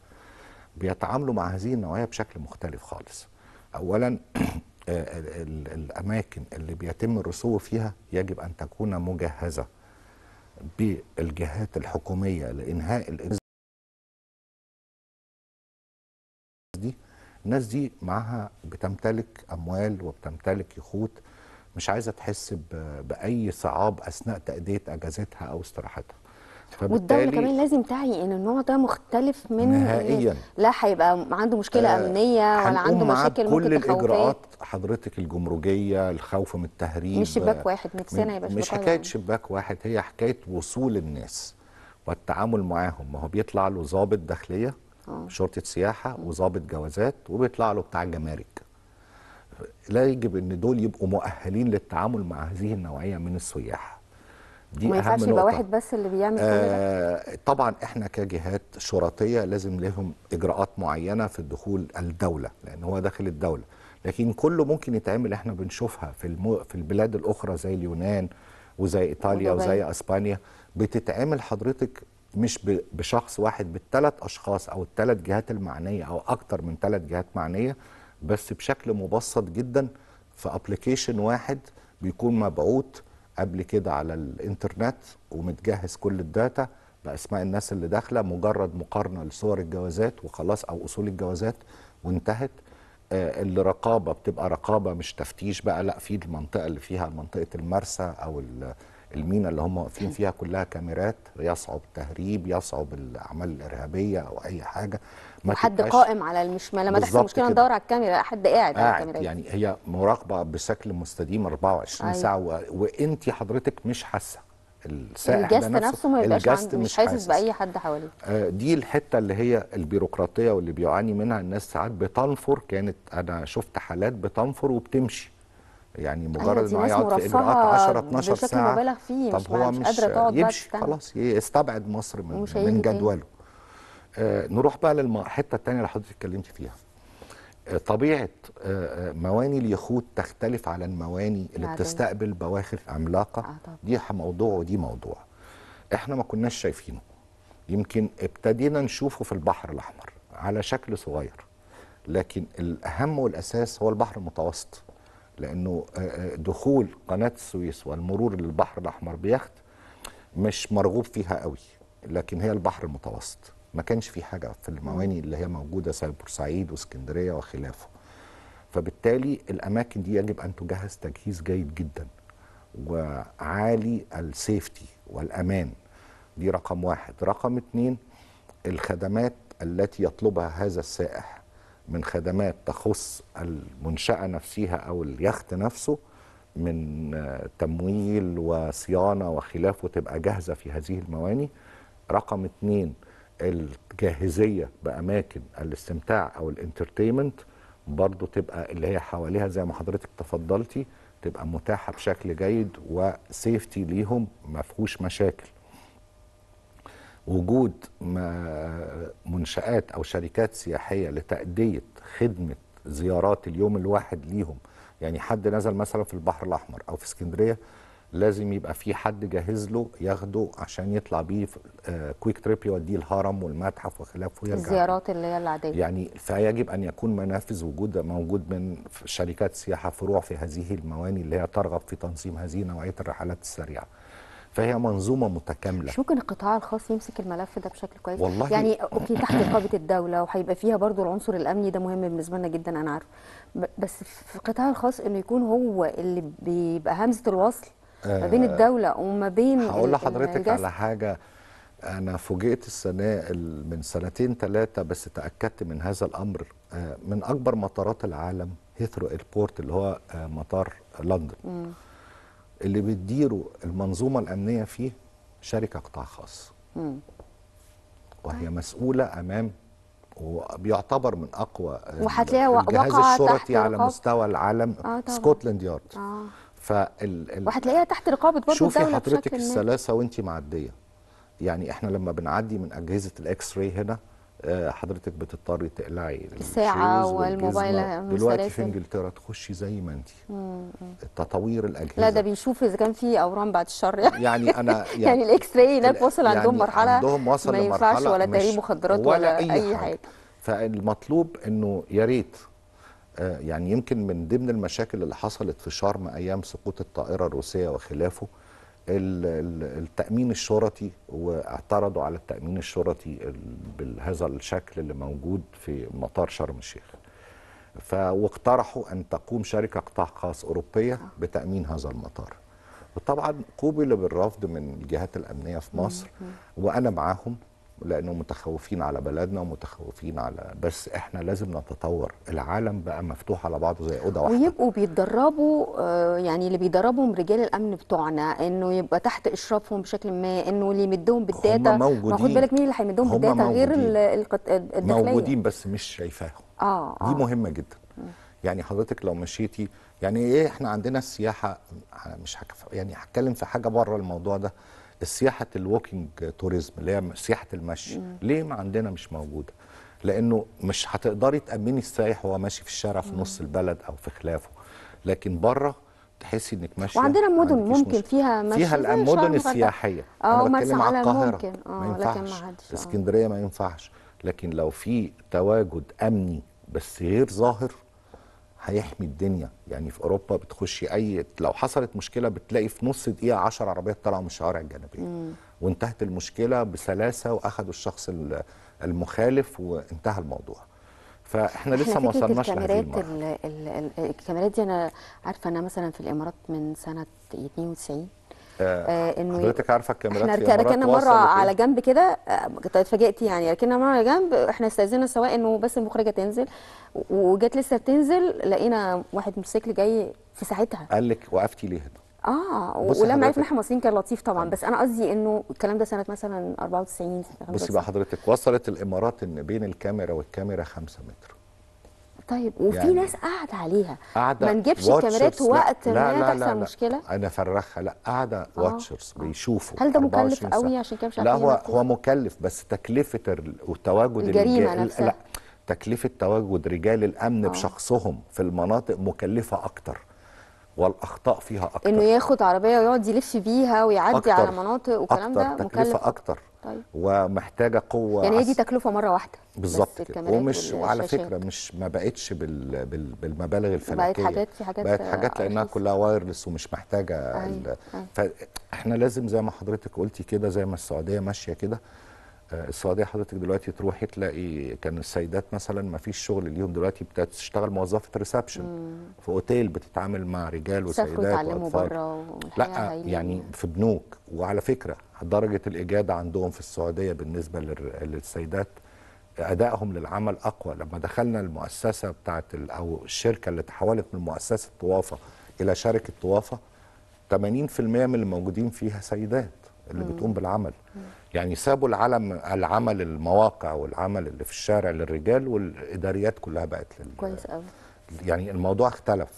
بيتعاملوا مع هذه النوايا بشكل مختلف خالص اولا الاماكن اللي بيتم الرسو فيها يجب ان تكون مجهزه بالجهات الحكوميه لانهاء الإنس دي الناس دي معاها بتمتلك اموال وبتمتلك يخوت مش عايزه تحس باي صعاب اثناء تاديه اجازتها او استراحتها والدوله كمان لازم تعي ان النوع ده مختلف من نهائيا لا هيبقى عنده مشكله آه امنيه ولا عنده مشاكل كل ممكن الاجراءات حضرتك الجمركيه الخوف من التهريب مش شباك واحد نفسنا يبقى مش حكايه شباك واحد هي حكايه وصول الناس والتعامل معاهم ما هو بيطلع له ضابط داخليه آه. شرطه سياحه وضابط جوازات وبيطلع له بتاع جمارك لا يجب ان دول يبقوا مؤهلين للتعامل مع هذه النوعيه من السياح دي ما ينفعش يبقى واحد بس اللي بيعمل آه كل ده آه، طبعا احنا كجهات شرطيه لازم لهم اجراءات معينه في الدخول الدوله لان هو داخل الدوله لكن كله ممكن يتعمل احنا بنشوفها في المو في البلاد الاخرى زي اليونان وزي ايطاليا مدبين. وزي اسبانيا بتتعمل حضرتك مش بشخص واحد بالثلاث اشخاص او الثلاث جهات المعنيه او اكتر من ثلاث جهات معنيه بس بشكل مبسط جدا في ابلكيشن واحد بيكون مبعوث قبل كده على الانترنت ومتجهز كل الداتا باسماء الناس اللي داخله مجرد مقارنه لصور الجوازات وخلاص او اصول الجوازات وانتهت آه، اللي رقابه بتبقى رقابه مش تفتيش بقى لا في المنطقه اللي فيها منطقه المرسى او المينا اللي هم واقفين فيها كلها كاميرات يصعب تهريب يصعب الاعمال الارهابيه او اي حاجه حد قائم على المش لما تحصل مشكله ندور على الكاميرا حد قاعد, قاعد على الكاميرا يعني هي مراقبه بشكل مستديم 24 أيوة. ساعه و... وانت حضرتك مش حاسه السائح الجست نفسه, نفسه ما يبقاش الجست مش حاسس باي حد حواليه آه دي الحته اللي هي البيروقراطيه واللي بيعاني منها الناس ساعات بتنفر كانت انا شفت حالات بتنفر وبتمشي يعني أيوة، مجرد انه يقعد في اجراءات 10 12 ساعه مبالغ فيه طب مش هو مش, قادر تقعد يمشي خلاص يستبعد مصر من, من جدوله آه، نروح بقى للحته الثانيه اللي حضرتك اتكلمت فيها آه، طبيعه آه، مواني اليخوت تختلف على المواني اللي بتستقبل بواخر عملاقه دي موضوع ودي موضوع احنا ما كناش شايفينه يمكن ابتدينا نشوفه في البحر الاحمر على شكل صغير لكن الاهم والاساس هو البحر المتوسط لانه دخول قناه السويس والمرور للبحر الاحمر بيخت مش مرغوب فيها قوي لكن هي البحر المتوسط ما كانش في حاجه في المواني اللي هي موجوده زي بورسعيد واسكندريه وخلافه فبالتالي الاماكن دي يجب ان تجهز تجهيز جيد جدا وعالي السيفتي والامان دي رقم واحد رقم اتنين الخدمات التي يطلبها هذا السائح من خدمات تخص المنشأة نفسها أو اليخت نفسه من تمويل وصيانة وخلافه تبقى جاهزة في هذه المواني رقم اتنين الجاهزيه باماكن الاستمتاع او الانترتينمنت برضه تبقى اللي هي حواليها زي ما حضرتك تفضلتي تبقى متاحه بشكل جيد وسيفتي ليهم ما فيهوش مشاكل وجود منشآت أو شركات سياحية لتأدية خدمة زيارات اليوم الواحد ليهم يعني حد نزل مثلا في البحر الأحمر أو في اسكندرية لازم يبقى في حد جاهز له ياخده عشان يطلع بيه كويك آه، تريب يوديه الهرم والمتحف وخلافه ويرجع الزيارات اللي هي العاديه يعني فيجب ان يكون منافذ وجود موجود من شركات سياحه فروع في هذه المواني اللي هي ترغب في تنظيم هذه نوعيه الرحلات السريعه فهي منظومه متكامله مش ممكن القطاع الخاص يمسك الملف ده بشكل كويس والله يعني اوكي تحت رقابه الدوله وهيبقى فيها برضو العنصر الامني ده مهم بالنسبه لنا جدا انا عارفه بس في القطاع الخاص انه يكون هو اللي بيبقى همزه الوصل ما بين آه، الدوله وما بين هقول لحضرتك على حاجه انا فوجئت السنه من سنتين ثلاثه بس تاكدت من هذا الامر آه، من اكبر مطارات العالم هيثرو ايربورت اللي هو آه، مطار لندن م. اللي بتديره المنظومه الامنيه فيه شركه قطاع خاص م. وهي مسؤوله امام وبيعتبر من اقوى وهتلاقيها الجهاز الشرطي على مستوى العالم آه سكوتلاند يارد آه. فال وهتلاقيها تحت رقابه برضه الدوله شوفي حضرتك السلاسه وانت معديه يعني احنا لما بنعدي من اجهزه الاكس راي هنا آه، حضرتك بتضطري تقلعي الساعه والموبايل دلوقتي في انجلترا تخشي زي ما انت تطوير الاجهزه لا ده بنشوف اذا كان في اورام بعد الشر يعني, يعني يعني انا يعني, يعني الاكس راي هناك وصل عندهم يعني مرحله عندهم وصل ما ينفعش ولا تهريب مخدرات ولا, ولا اي حاجه, حاجة. فالمطلوب انه يا ريت آه، يعني يمكن من ضمن المشاكل اللي حصلت في شرم ايام سقوط الطائره الروسيه وخلافه التامين الشرطي واعترضوا على التامين الشرطي بهذا الشكل اللي موجود في مطار شرم الشيخ فاقترحوا ان تقوم شركه قطاع خاص اوروبيه بتامين هذا المطار وطبعا قوبل بالرفض من الجهات الامنيه في مصر وانا معاهم لانه متخوفين على بلدنا ومتخوفين على بس احنا لازم نتطور العالم بقى مفتوح على بعضه زي اوضه واحده ويبقوا بيتدربوا آه، يعني اللي بيدربهم رجال الامن بتوعنا انه يبقى تحت اشرافهم بشكل ما انه اللي يمدهم بالداتا ما خد بالك مين اللي هيمدهم بالداتا غير الداخليه موجودين بس مش شايفاهم آه, اه دي مهمه جدا يعني حضرتك لو مشيتي يعني ايه احنا عندنا السياحه مش حكف يعني هتكلم في حاجه بره الموضوع ده السياحه الووكينج توريزم اللي هي سياحه المشي مم. ليه ما عندنا مش موجوده لانه مش هتقدري تامني السائح وهو ماشي في الشارع في مم. نص البلد او في خلافه لكن بره تحسي انك ماشيه وعندنا مدن ممكن فيها مشي فيها المدن السياحيه اه مرسى على القاهره آه، ممكن ما ينفعش آه. اسكندريه ما ينفعش لكن لو في تواجد امني بس غير ظاهر هيحمي الدنيا يعني في اوروبا بتخشي اي لو حصلت مشكله بتلاقي في نص دقيقه 10 عربيات طالعه من الشوارع الجانبيه مم. وانتهت المشكله بسلاسه واخدوا الشخص المخالف وانتهى الموضوع فاحنا لسه ما وصلناش لهذه الكاميرات الكاميرات دي انا عارفه انا مثلا في الامارات من سنه 92 آه، آه، انه حضرتك عارفه الكاميرات احنا ركنا مره على جنب كده آه، اتفاجئت يعني ركنا مره على جنب احنا استاذنا سواء انه بس المخرجه تنزل وجت لسه بتنزل لقينا واحد موتوسيكل جاي في ساعتها قال لك وقفتي ليه هنا اه ولما عرفنا احنا مصريين كان لطيف طبعا بس انا قصدي انه الكلام ده سنه مثلا 94 بصي بقى حضرتك وصلت الامارات ان بين الكاميرا والكاميرا 5 متر طيب وفي يعني ناس قاعد عليها قاعدة ما نجيبش الكاميرات وقت لا ما تحصل مشكله انا فرخها لا قاعده واتشرز آه. بيشوفوا هل ده مكلف قوي عشان كده مش لا هو هو مكلف بس تكلفه التواجد الجريمه الجي... نفسها لا تكلفه تواجد رجال الامن آه. بشخصهم في المناطق مكلفه اكتر والاخطاء فيها اكتر انه ياخد عربيه ويقعد يلف بيها ويعدي أكتر على مناطق والكلام ده مكلف تكلفه اكتر طيب. ومحتاجه قوه يعني هي دي تكلفه مره واحده بالظبط ومش وعلى فكره مش ما بقتش بال بال بالمبالغ الفلكيه بقت حاجات في حاجات بقت حاجات لانها كلها وايرلس ومش محتاجه أي. أيوة، أيه. فاحنا لازم زي ما حضرتك قلتي كده زي ما السعوديه ماشيه كده آه، السعوديه حضرتك دلوقتي تروحي تلاقي كان السيدات مثلا ما فيش شغل ليهم دلوقتي بتشتغل موظفه ريسبشن في اوتيل بتتعامل مع رجال وسيدات واطفال لا يعني في بنوك وعلى فكره درجه الاجاده عندهم في السعوديه بالنسبه للسيدات ادائهم للعمل اقوى لما دخلنا المؤسسه بتاعت او الشركه اللي تحولت من مؤسسه طوافه الى شركه طوافه 80% من اللي موجودين فيها سيدات اللي مم. بتقوم بالعمل مم. يعني سابوا العلم العمل المواقع والعمل اللي في الشارع للرجال والاداريات كلها بقت لل... كويس قوي يعني الموضوع اختلف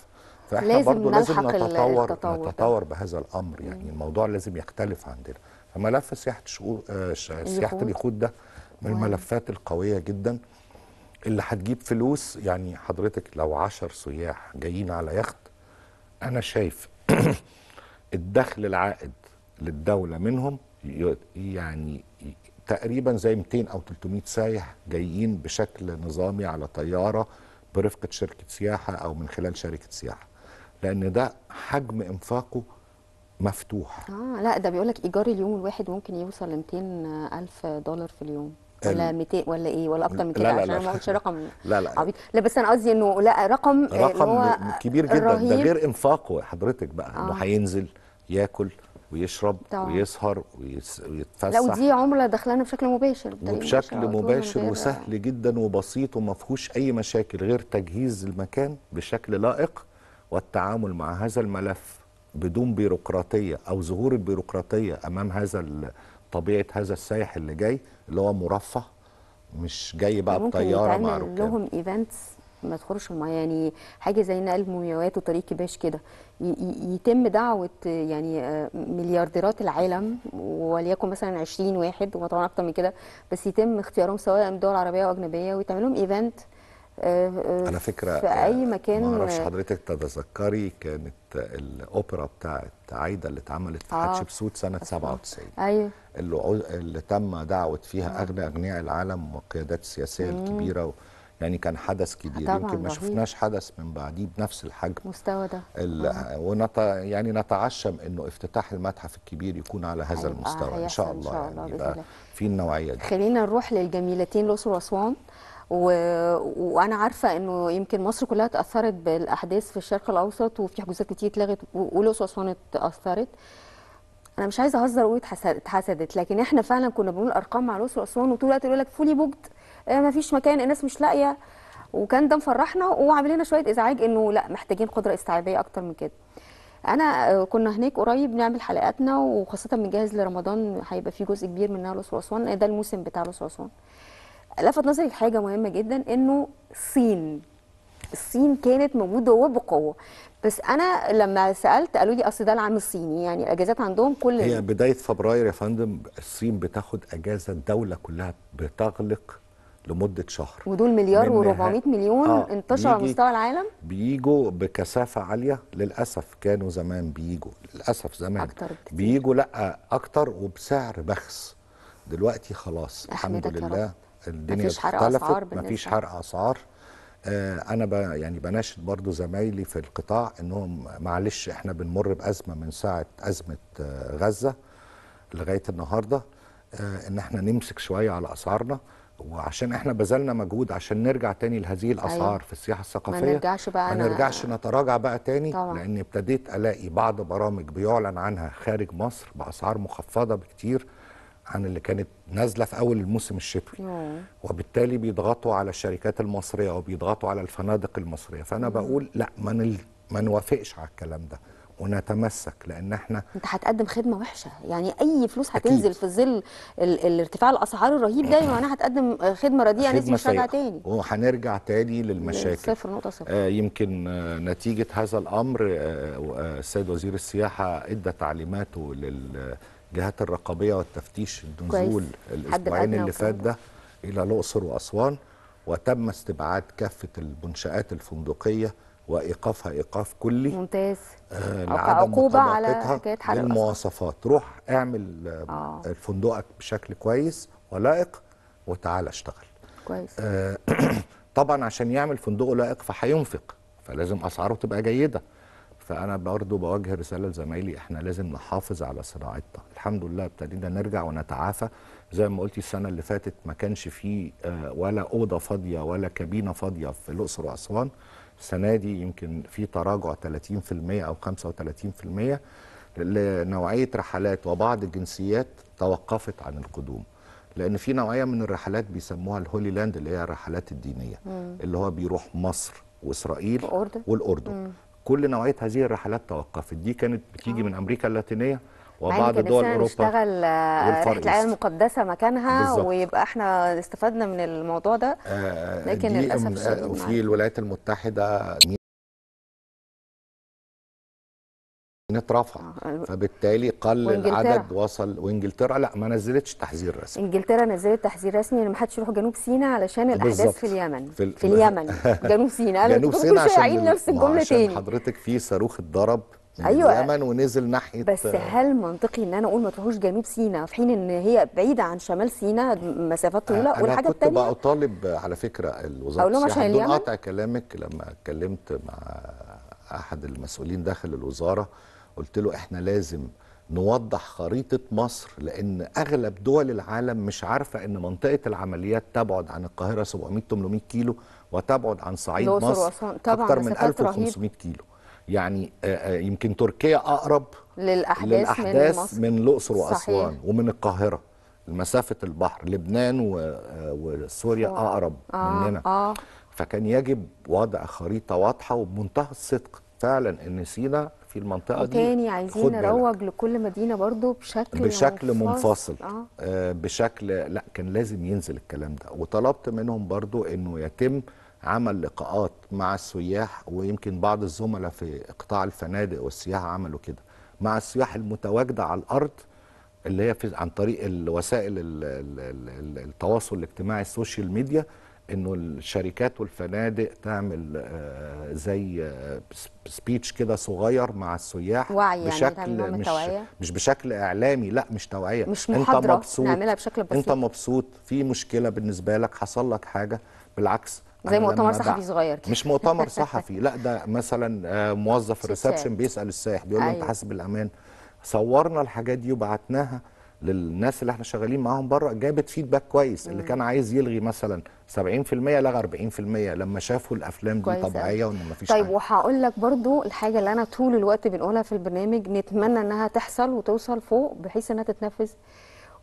فاحنا لازم برضو لازم نتطور نتطور ده. بهذا الامر يعني مم. الموضوع لازم يختلف عندنا فملف سياحه آه سياحه اليخوت ده من الملفات القويه جدا اللي هتجيب فلوس يعني حضرتك لو 10 سياح جايين على يخت انا شايف الدخل العائد للدوله منهم يعني تقريبا زي 200 او 300 سايح جايين بشكل نظامي على طياره برفقه شركه سياحه او من خلال شركه سياحه لان ده حجم انفاقه مفتوح اه لا ده بيقول لك ايجار اليوم الواحد ممكن يوصل ل 200 الف دولار في اليوم ولا 200 ولا ايه ولا اكتر من كده عشان ما اقولش رقم لا لا عبيد. لا بس انا قصدي انه لا رقم آه، رقم هو كبير جدا ده غير انفاقه حضرتك بقى انه آه. هينزل ياكل ويشرب طبعا. ويسهر ويتفسح لو دي عمله دخلنا بشكل مباشر وبشكل مباشر, مباشر وسهل يعني. جدا وبسيط وما فيهوش اي مشاكل غير تجهيز المكان بشكل لائق والتعامل مع هذا الملف بدون بيروقراطيه او ظهور البيروقراطيه امام هذا طبيعه هذا السايح اللي جاي اللي هو مرفه مش جاي بقى بطياره معروفه ممكن لهم ايفنتس ما تخرجش الميه يعني حاجه زي نقل مومياوات وطريق كباش كده يتم دعوه يعني آه، مليارديرات العالم وليكن مثلا 20 واحد وطبعا اكتر من كده بس يتم اختيارهم سواء من دول عربيه او اجنبيه ويتعمل لهم ايفنت آه، آه، على فكره في اي مكان ما اعرفش حضرتك تتذكري كانت الاوبرا بتاعت عايده اللي اتعملت في حتشبسوت سنه 97 ايوه اللي, اللي تم دعوه فيها اغنى اغنياء العالم والقيادات السياسيه كبيره الكبيره يعني كان حدث كبير يمكن ما شفناش حدث من بعديه بنفس الحجم المستوى ده آه. ونت يعني نتعشم انه افتتاح المتحف الكبير يكون على هذا أيوة، آه، المستوى ان شاء الله, إن شاء يعني الله يعني يبقى في النوعيه دي خلينا نروح للجميلتين الاقصر واسوان و... وانا عارفه انه يمكن مصر كلها اتاثرت بالاحداث في الشرق الاوسط وفي حجوزات كتير اتلغت والاقصر واسوان اتاثرت انا مش عايزه اهزر واتحسدت اتحسدت لكن احنا فعلا كنا بنقول ارقام مع الاقصر واسوان وطول الوقت يقول لك فولي بوكت آه، ما فيش مكان الناس مش لاقيه وكان ده مفرحنا وعامل لنا شويه ازعاج انه لا محتاجين قدره استيعابيه اكتر من كده انا آه، كنا هناك قريب نعمل حلقاتنا وخاصه بنجهز لرمضان هيبقى فيه جزء كبير منها لوس واسوان ده الموسم بتاع لوس واسوان لفت نظري حاجه مهمه جدا انه الصين الصين كانت موجوده وبقوه بس انا لما سالت قالوا لي اصل ده العام الصيني يعني الاجازات عندهم كل هي بدايه فبراير يا فندم الصين بتاخد اجازه الدوله كلها بتغلق لمده شهر ودول مليار و400 مليون آه انتشر على مستوى العالم بيجوا بكثافه عاليه للاسف كانوا زمان بيجوا للاسف زمان أكتر بكتير. بيجوا لا اكتر وبسعر بخس دلوقتي خلاص الحمد لله الدنيا مفيش حرق اختلفت مفيش حرق اسعار آه انا ب يعني بناشد برضو زمايلي في القطاع انهم معلش احنا بنمر بازمه من ساعه ازمه آه، غزه لغايه النهارده آه ان احنا نمسك شويه على اسعارنا وعشان احنا بذلنا مجهود عشان نرجع تاني لهذه الاسعار أيوة. في السياحه الثقافيه ما نرجعش بقى ما نرجعش أنا... نتراجع بقى تاني طبعا. لان ابتديت الاقي بعض برامج بيعلن عنها خارج مصر باسعار مخفضه بكتير عن اللي كانت نازله في اول الموسم الشتوي مم. وبالتالي بيضغطوا على الشركات المصريه وبيضغطوا على الفنادق المصريه فانا مم. بقول لا ما نل... ما نوافقش على الكلام ده ونتمسك لان احنا انت هتقدم خدمه وحشه يعني اي فلوس هتنزل في ظل الارتفاع الاسعار الرهيب ده وانا هتقدم خدمه رديئه الناس مش راجعه تاني وهنرجع تاني للمشاكل صفر نقطه صفر آه يمكن آه نتيجه هذا الامر آه، آه، السيد آه آه وزير السياحه ادى تعليماته للجهات الرقابيه والتفتيش النزول الاسبوعين اللي فات ده الى الاقصر واسوان وتم استبعاد كافه المنشات الفندقيه وايقافها ايقاف كلي ممتاز آه، لعدم عقوبة على حكاية حرق المواصفات روح اعمل آه. آه، فندقك بشكل كويس ولائق وتعالى اشتغل كويس آه طبعا عشان يعمل فندقه لائق فهينفق فلازم اسعاره تبقى جيده فانا برضو بوجه رساله لزمايلي احنا لازم نحافظ على صناعتنا الحمد لله ابتدينا نرجع ونتعافى زي ما قلتي السنه اللي فاتت ما كانش فيه آه، ولا اوضه فاضيه ولا كابينه فاضيه في الاقصر واسوان السنه دي يمكن في تراجع 30% او 35% لنوعيه رحلات وبعض الجنسيات توقفت عن القدوم لان في نوعيه من الرحلات بيسموها الهولي لاند اللي هي الرحلات الدينيه مم. اللي هو بيروح مصر واسرائيل والأردن. والاردن مم. كل نوعيه هذه الرحلات توقفت دي كانت بتيجي آه. من امريكا اللاتينيه وبعض دول اوروبا نشتغل ريحه آه، العيال المقدسه مكانها بالزبط. ويبقى احنا استفدنا من الموضوع ده آه، آه، لكن للاسف وفي الولايات المتحده اترفع فبالتالي قل العدد وصل وانجلترا لا ما نزلتش تحذير رسمي انجلترا نزلت تحذير رسمي ان ما حدش يروح جنوب سيناء علشان الاحداث في اليمن في, في اليمن جنوب سيناء جنوب سيناء عشان نفس الجمله تاني حضرتك في صاروخ اتضرب أيوة. اليمن ونزل ناحيه بس هل منطقي ان انا اقول ما تروحوش جنوب سيناء في حين ان هي بعيده عن شمال سيناء مسافات طويله أنا والحاجه الثانيه انا كنت بطالب على فكره الوزاره اقول لهم السياحه بدون قطع كلامك لما اتكلمت مع احد المسؤولين داخل الوزاره قلت له احنا لازم نوضح خريطة مصر لأن أغلب دول العالم مش عارفة أن منطقة العمليات تبعد عن القاهرة 700-800 كيلو وتبعد عن صعيد مصر طبعا أكثر من 1500 رهيب. كيلو يعني آه، آه، يمكن تركيا اقرب للاحداث, للأحداث من, من الاقصر واسوان ومن القاهره مسافه البحر لبنان آه، وسوريا اقرب آه مننا آه. فكان يجب وضع خريطه واضحه وبمنتهى الصدق فعلا ان سينا في المنطقه دي وتاني عايزين نروج لكل مدينه برضو بشكل بشكل منفصل, منفصل. آه. آه بشكل لا كان لازم ينزل الكلام ده وطلبت منهم برضو انه يتم عمل لقاءات مع السياح ويمكن بعض الزملاء في قطاع الفنادق والسياحه عملوا كده مع السياح المتواجده على الارض اللي هي في عن طريق الوسائل التواصل الاجتماعي السوشيال ميديا انه الشركات والفنادق تعمل آه، زي آه، سبيتش كده صغير مع السياح وعي يعني بشكل يعني مش توعية. مش بشكل اعلامي لا مش توعيه مش محاضرة انت مبسوط نعملها بشكل بسيط انت مبسوط في مشكله بالنسبه لك حصل لك حاجه بالعكس زي مؤتمر صحفي صغير كده. مش مؤتمر صحفي لا ده مثلا آه، موظف الريسبشن بيسال السائح بيقول له أيوه. انت حاسس بالامان صورنا الحاجات دي وبعتناها للناس اللي احنا شغالين معاهم بره جابت فيدباك كويس اللي كان عايز يلغي مثلا 70% لغى 40% لما شافوا الافلام دي طبيعيه وان مفيش طيب وهقول لك برضو الحاجه اللي انا طول الوقت بنقولها في البرنامج نتمنى انها تحصل وتوصل فوق بحيث انها تتنفذ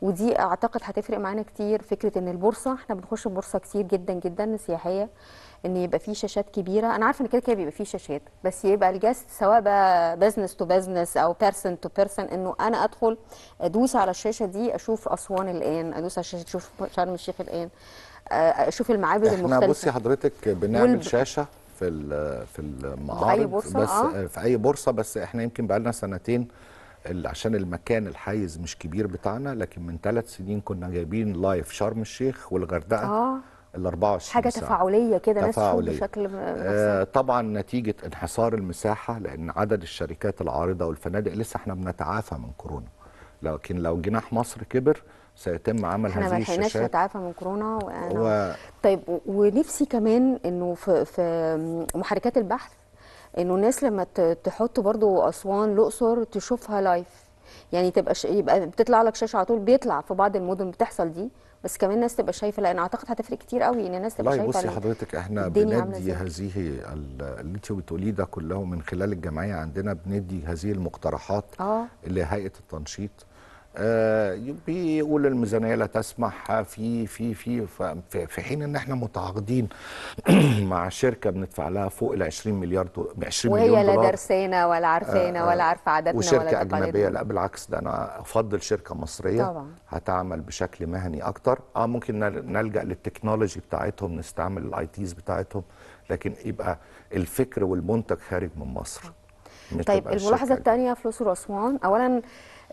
ودي اعتقد هتفرق معانا كتير فكره ان البورصه احنا بنخش بورصه كتير جدا جدا سياحيه ان يبقى في شاشات كبيره انا عارفه ان كده كده بيبقى في شاشات بس يبقى الجست سواء بقى بزنس تو بزنس او بيرسون تو بيرسون انه انا ادخل ادوس على الشاشه دي اشوف اسوان الان ادوس على الشاشه اشوف شرم الشيخ الان آه، اشوف المعابد احنا المختلفه احنا بصي حضرتك بنعمل والب... شاشه في في المعارض في أي بورصة بس آه. في اي بورصه بس احنا يمكن بقى لنا سنتين عشان المكان الحيز مش كبير بتاعنا لكن من ثلاث سنين كنا جايبين لايف شرم الشيخ والغردقه آه. ال 24 حاجه ساعة. تفاعليه كده ناس بشكل آه طبعا نتيجه انحصار المساحه لان عدد الشركات العارضه والفنادق لسه احنا بنتعافى من كورونا لكن لو جناح مصر كبر سيتم عمل هذه الشاشات احنا ما لحقناش نتعافى من كورونا وأنا و... طيب ونفسي كمان انه في, في محركات البحث انه الناس لما تحط برضو اسوان الاقصر تشوفها لايف يعني تبقى ش... يبقى بتطلع لك شاشه على طول بيطلع في بعض المدن بتحصل دي بس كمان الناس تبقى شايفه لان اعتقد هتفرق كتير قوي ان الناس تبقى شايفه بصي حضرتك احنا بندي هذه اللي انت بتقوليه ده كله من خلال الجمعيه عندنا بندي هذه المقترحات آه. لهيئه التنشيط آه، بيقول الميزانيه لا تسمح في في في في حين ان احنا متعاقدين مع شركه بندفع لها فوق ال 20 مليار 20 مليون دولار وهي لا درسينا ولا عارفانه آه، آه، ولا عارفه عددنا وشركة ولا وشركه اجنبيه لا بالعكس ده انا افضل شركه مصريه طبعا. هتعمل بشكل مهني اكتر اه ممكن نلجا للتكنولوجي بتاعتهم نستعمل الاي تيز بتاعتهم لكن يبقى الفكر والمنتج خارج من مصر طيب الملاحظه الثانيه فلوس الاقصر واسوان اولا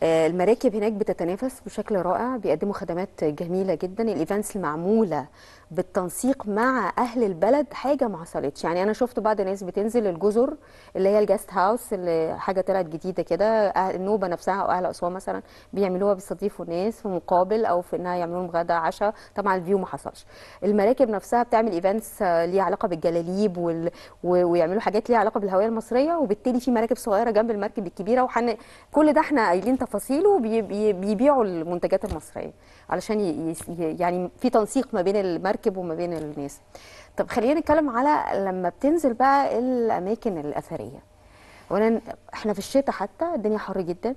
آه، المراكب هناك بتتنافس بشكل رائع بيقدموا خدمات جميله جدا الايفنتس المعموله بالتنسيق مع اهل البلد حاجه ما حصلتش يعني انا شفت بعض الناس بتنزل الجزر اللي هي الجاست هاوس اللي حاجه طلعت جديده كده أه، النوبه نفسها او اهل اسوان مثلا بيعملوها بيستضيفوا ناس في مقابل او في انها يعملوا لهم غدا عشاء طبعا الفيو ما حصلش المراكب نفسها بتعمل ايفنتس آه، ليها علاقه بالجلاليب وال... و... ويعملوا حاجات ليها علاقه بالهويه المصريه وبالتالي في مراكب صغيره جنب المركب الكبيره وحن كل ده احنا قايلين تفاصيله بيبيعوا المنتجات المصريه علشان يعني في تنسيق ما بين المركب وما بين الناس طب خلينا نتكلم على لما بتنزل بقى الاماكن الاثريه اولا احنا في الشتاء حتى الدنيا حر جدا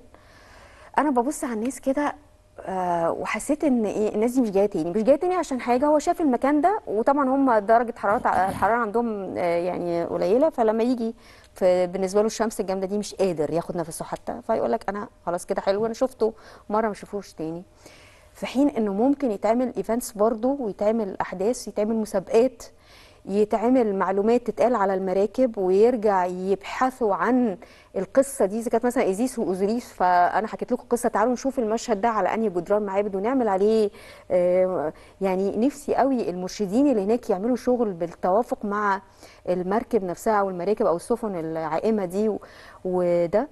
انا ببص على الناس كده آه، وحسيت ان ايه الناس دي مش جايه تاني مش جايه تاني عشان حاجه هو شاف المكان ده وطبعا هم درجه حراره الحراره عندهم آه، يعني قليله فلما يجي بالنسبه له الشمس الجامده دي مش قادر ياخد نفسه حتى فيقول لك انا خلاص كده حلو انا شفته مره ما شافوش تاني في حين انه ممكن يتعمل ايفنتس برضه ويتعمل احداث يتعمل مسابقات يتعمل معلومات تتقال على المراكب ويرجع يبحثوا عن القصه دي اذا كانت مثلا ايزيس واوزريس فانا حكيت لكم قصه تعالوا نشوف المشهد ده على انهي جدران معابد ونعمل عليه آه، يعني نفسي قوي المرشدين اللي هناك يعملوا شغل بالتوافق مع المركب نفسها او المراكب او السفن العائمه دي وده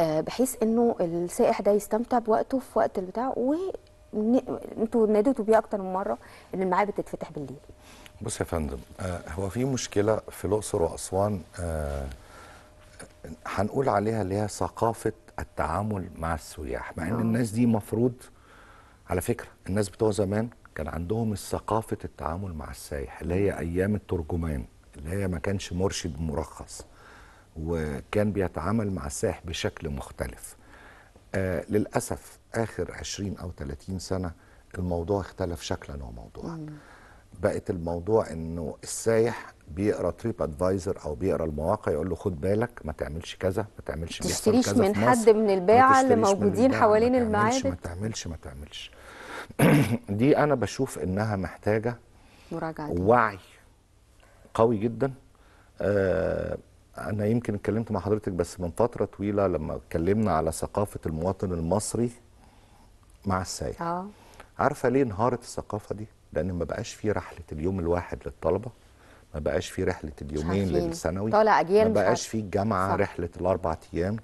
آه، بحيث انه السائح ده يستمتع بوقته في وقت البتاع وانتوا ناديتوا بيه اكتر من مره ان المعابد تتفتح بالليل بص يا فندم آه هو في مشكله في الاقصر واسوان آه هنقول عليها اللي هي ثقافه التعامل مع السياح مع ان آه. الناس دي مفروض على فكره الناس بتوع زمان كان عندهم ثقافه التعامل مع السايح اللي هي ايام الترجمان اللي هي ما كانش مرشد مرخص وكان بيتعامل مع السائح بشكل مختلف آه للأسف آخر 20 أو 30 سنة الموضوع اختلف شكلا وموضوعا بقت الموضوع انه السايح بيقرا تريب ادفايزر او بيقرا المواقع يقول له خد بالك ما تعملش كذا ما تعملش ما تشتريش كذا من حد من الباعه اللي موجودين حوالين المعابد ما تعملش ما تعملش دي انا بشوف انها محتاجه مراجعه وعي قوي جدا آه، انا يمكن اتكلمت مع حضرتك بس من فتره طويله لما اتكلمنا على ثقافه المواطن المصري مع السائح اه عارفه ليه انهارت الثقافه دي لان ما بقاش في رحله اليوم الواحد للطلبه ما بقاش في رحله اليومين للثانوي طالع اجيال ما بقاش في الجامعه صح. رحله الاربع ايام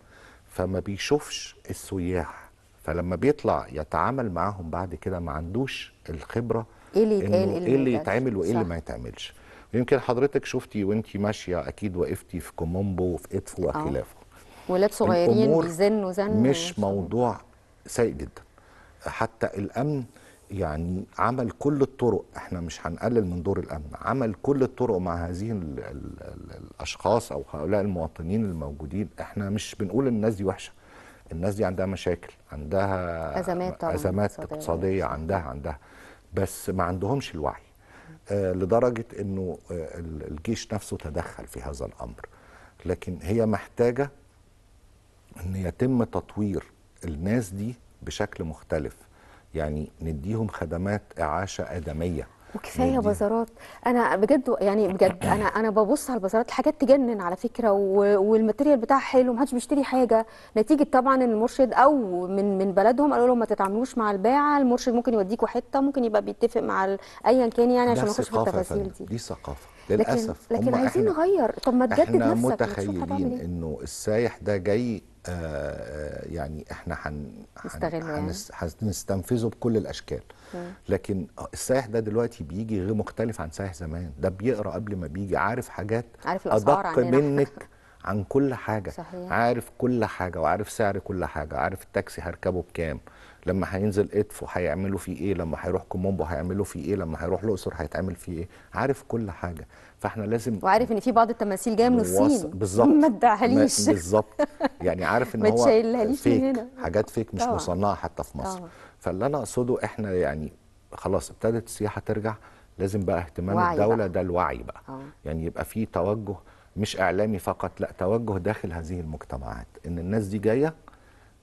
فما بيشوفش السياح فلما بيطلع يتعامل معاهم بعد كده ما عندوش الخبره ايه اللي يتقال ايه اللي إيه يتعمل وايه اللي ما يتعملش يمكن حضرتك شفتي وانت ماشيه اكيد وقفتي في كومومبو وفي ادفو آه. وخلافه ولاد صغيرين بيزنوا وزن مش موضوع سيء جدا حتى الامن يعني عمل كل الطرق احنا مش هنقلل من دور الامن عمل كل الطرق مع هذه الـ الـ الـ الاشخاص او هؤلاء المواطنين الموجودين احنا مش بنقول الناس دي وحشه الناس دي عندها مشاكل عندها ازمات ازمات اقتصاديه عندها عندها بس ما عندهمش الوعي آه، لدرجه انه آه، الجيش نفسه تدخل في هذا الامر لكن هي محتاجه ان يتم تطوير الناس دي بشكل مختلف يعني نديهم خدمات اعاشه ادميه وكفايه بازارات انا بجد يعني بجد انا انا ببص على البازارات الحاجات تجنن على فكره والماتيريال بتاعها حلو ومحدش بيشتري حاجه نتيجه طبعا ان المرشد او من من بلدهم قالوا لهم ما تتعاملوش مع الباعه المرشد ممكن يوديكوا حته ممكن يبقى بيتفق مع ايا كان يعني عشان ما نخش في التفاصيل دي دي ثقافه للاسف لكن, لكن عايزين نغير طب ما تجدد نفسك احنا متخيلين إيه؟ انه السايح ده جاي آه، آه، يعني احنا هن يعني. هنستنفذه بكل الاشكال لكن السائح ده دلوقتي بيجي غير مختلف عن سائح زمان ده بيقرا قبل ما بيجي عارف حاجات عارف الاسعار ادق منك عن كل حاجه صحيح. عارف كل حاجه وعارف سعر كل حاجه عارف التاكسي هركبه بكام لما هينزل ادفو هيعملوا فيه ايه لما هيروح كومومبو هيعملوا فيه ايه لما هيروح الاقصر هيتعمل فيه ايه عارف كل حاجه فاحنا لازم وعارف ان في بعض التماثيل جايه من الصين بالظبط ما تدعهاليش بالظبط يعني عارف ان هو فيك هنا. حاجات فيك مش طبعا. مصنعه حتى في مصر طبعا. فاللي انا اقصده احنا يعني خلاص ابتدت السياحه ترجع لازم بقى اهتمام الدوله بقى. ده الوعي بقى آه. يعني يبقى في توجه مش اعلامي فقط لا توجه داخل هذه المجتمعات ان الناس دي جايه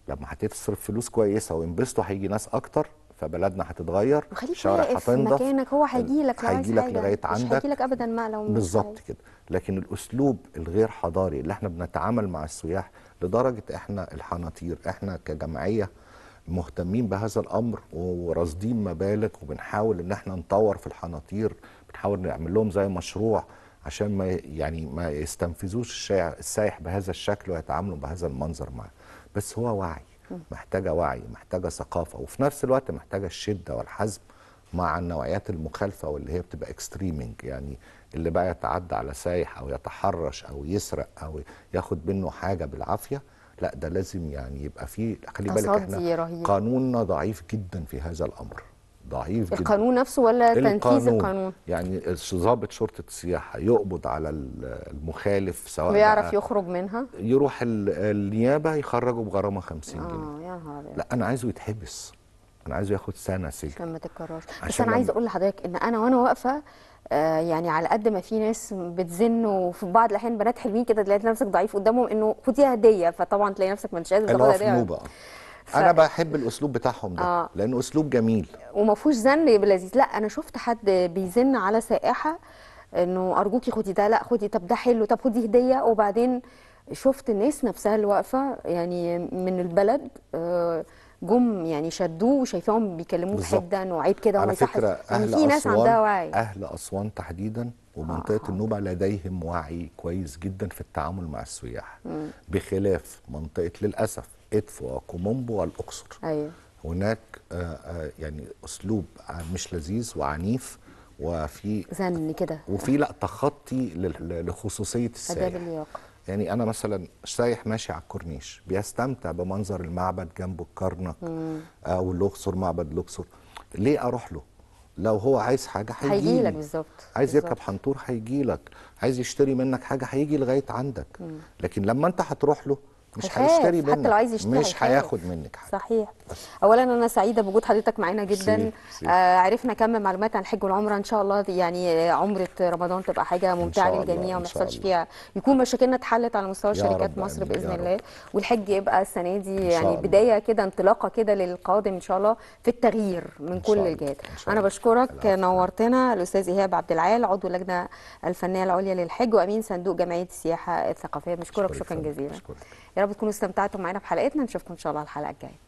لما هتصرف فلوس كويسه وينبسطوا هيجي ناس اكتر فبلدنا هتتغير الشوارع هتنضف مكانك هو هيجي لك هيجي لك لغايه عندك مش هيجي لك ابدا ما لو بالظبط كده لكن الاسلوب الغير حضاري اللي احنا بنتعامل مع السياح لدرجه احنا الحناطير احنا كجمعيه مهتمين بهذا الامر وراصدين مبالغ وبنحاول ان احنا نطور في الحناطير بنحاول نعمل لهم زي مشروع عشان ما يعني ما يستنفذوش السائح بهذا الشكل ويتعاملوا بهذا المنظر معاه بس هو وعي محتاجه وعي محتاجه ثقافه وفي نفس الوقت محتاجه الشده والحزم مع النوعيات المخالفه واللي هي بتبقى اكستريمنج يعني اللي بقى يتعدى على سايح او يتحرش او يسرق او ياخد منه حاجه بالعافيه لا ده لازم يعني يبقى فيه خلي بالك احنا رهيب. قانوننا ضعيف جدا في هذا الامر ضعيف جدا القانون نفسه ولا تنفيذ القانون يعني ضابط شرطه السياحه يقبض على المخالف سواء بيعرف يخرج منها يروح النيابه يخرجه بغرامه 50 آه جنيه يا نهار لا انا عايزه يتحبس انا عايزه ياخد سنه سجن عشان ما تتكررش بس انا عايزه اقول لحضرتك ان انا وانا واقفه آه يعني على قد ما في ناس بتزن وفي بعض الاحيان بنات حلوين كده تلاقي نفسك ضعيف قدامهم انه خديها هديه فطبعا تلاقي نفسك ما انتش قادر تاخد هديه ف... انا بحب الاسلوب بتاعهم ده آه. لانه اسلوب جميل وما فيهوش زن لذيذ لا انا شفت حد بيزن على سائحه انه ارجوكي خدي ده لا خدي طب ده حلو طب خدي هديه وبعدين شفت الناس نفسها اللي واقفه يعني من البلد آه، جم يعني شدوه وشايفاهم بيكلموه جدا وعيب كده على فكره يعني اهل يعني في ناس عندها وعي اهل اسوان تحديدا ومنطقه آه. النوبه لديهم وعي كويس جدا في التعامل مع السياح بخلاف منطقه للاسف إدفو وكومومبو والاقصر أيوة. هناك آه، آه، يعني اسلوب آه، مش لذيذ وعنيف وفي زن كده وفي لا تخطي لخصوصيه السائح اللياقه يعني انا مثلا سايح ماشي على الكورنيش بيستمتع بمنظر المعبد جنبه الكرنك او الاقصر معبد الاقصر ليه اروح له لو هو عايز حاجه هيجي لك بالظبط عايز بالزبط. يركب حنطور هيجي لك عايز يشتري منك حاجه هيجي لغايه عندك مم. لكن لما انت هتروح له مش هيشتري منك حتى لو عايز يشتري مش هياخد منك حاجه صحيح بس. اولا انا سعيده بوجود حضرتك معانا جدا سير. آه عرفنا كم معلومات عن الحج والعمره ان شاء الله يعني عمره رمضان تبقى حاجه ممتعه للجميع وما يحصلش فيها يكون مشاكلنا اتحلت على مستوى شركات مصر باذن الله والحج يبقى السنه دي يعني بدايه كده انطلاقه كده للقادم ان شاء الله في التغيير من كل الجهات انا بشكرك نورتنا الاستاذ ايهاب عبد العال عضو اللجنه الفنيه العليا للحج وامين صندوق جمعيه السياحه الثقافيه بشكرك شكرا جزيلا يا رب تكونوا استمتعتوا معانا بحلقتنا نشوفكم ان شاء الله الحلقه الجايه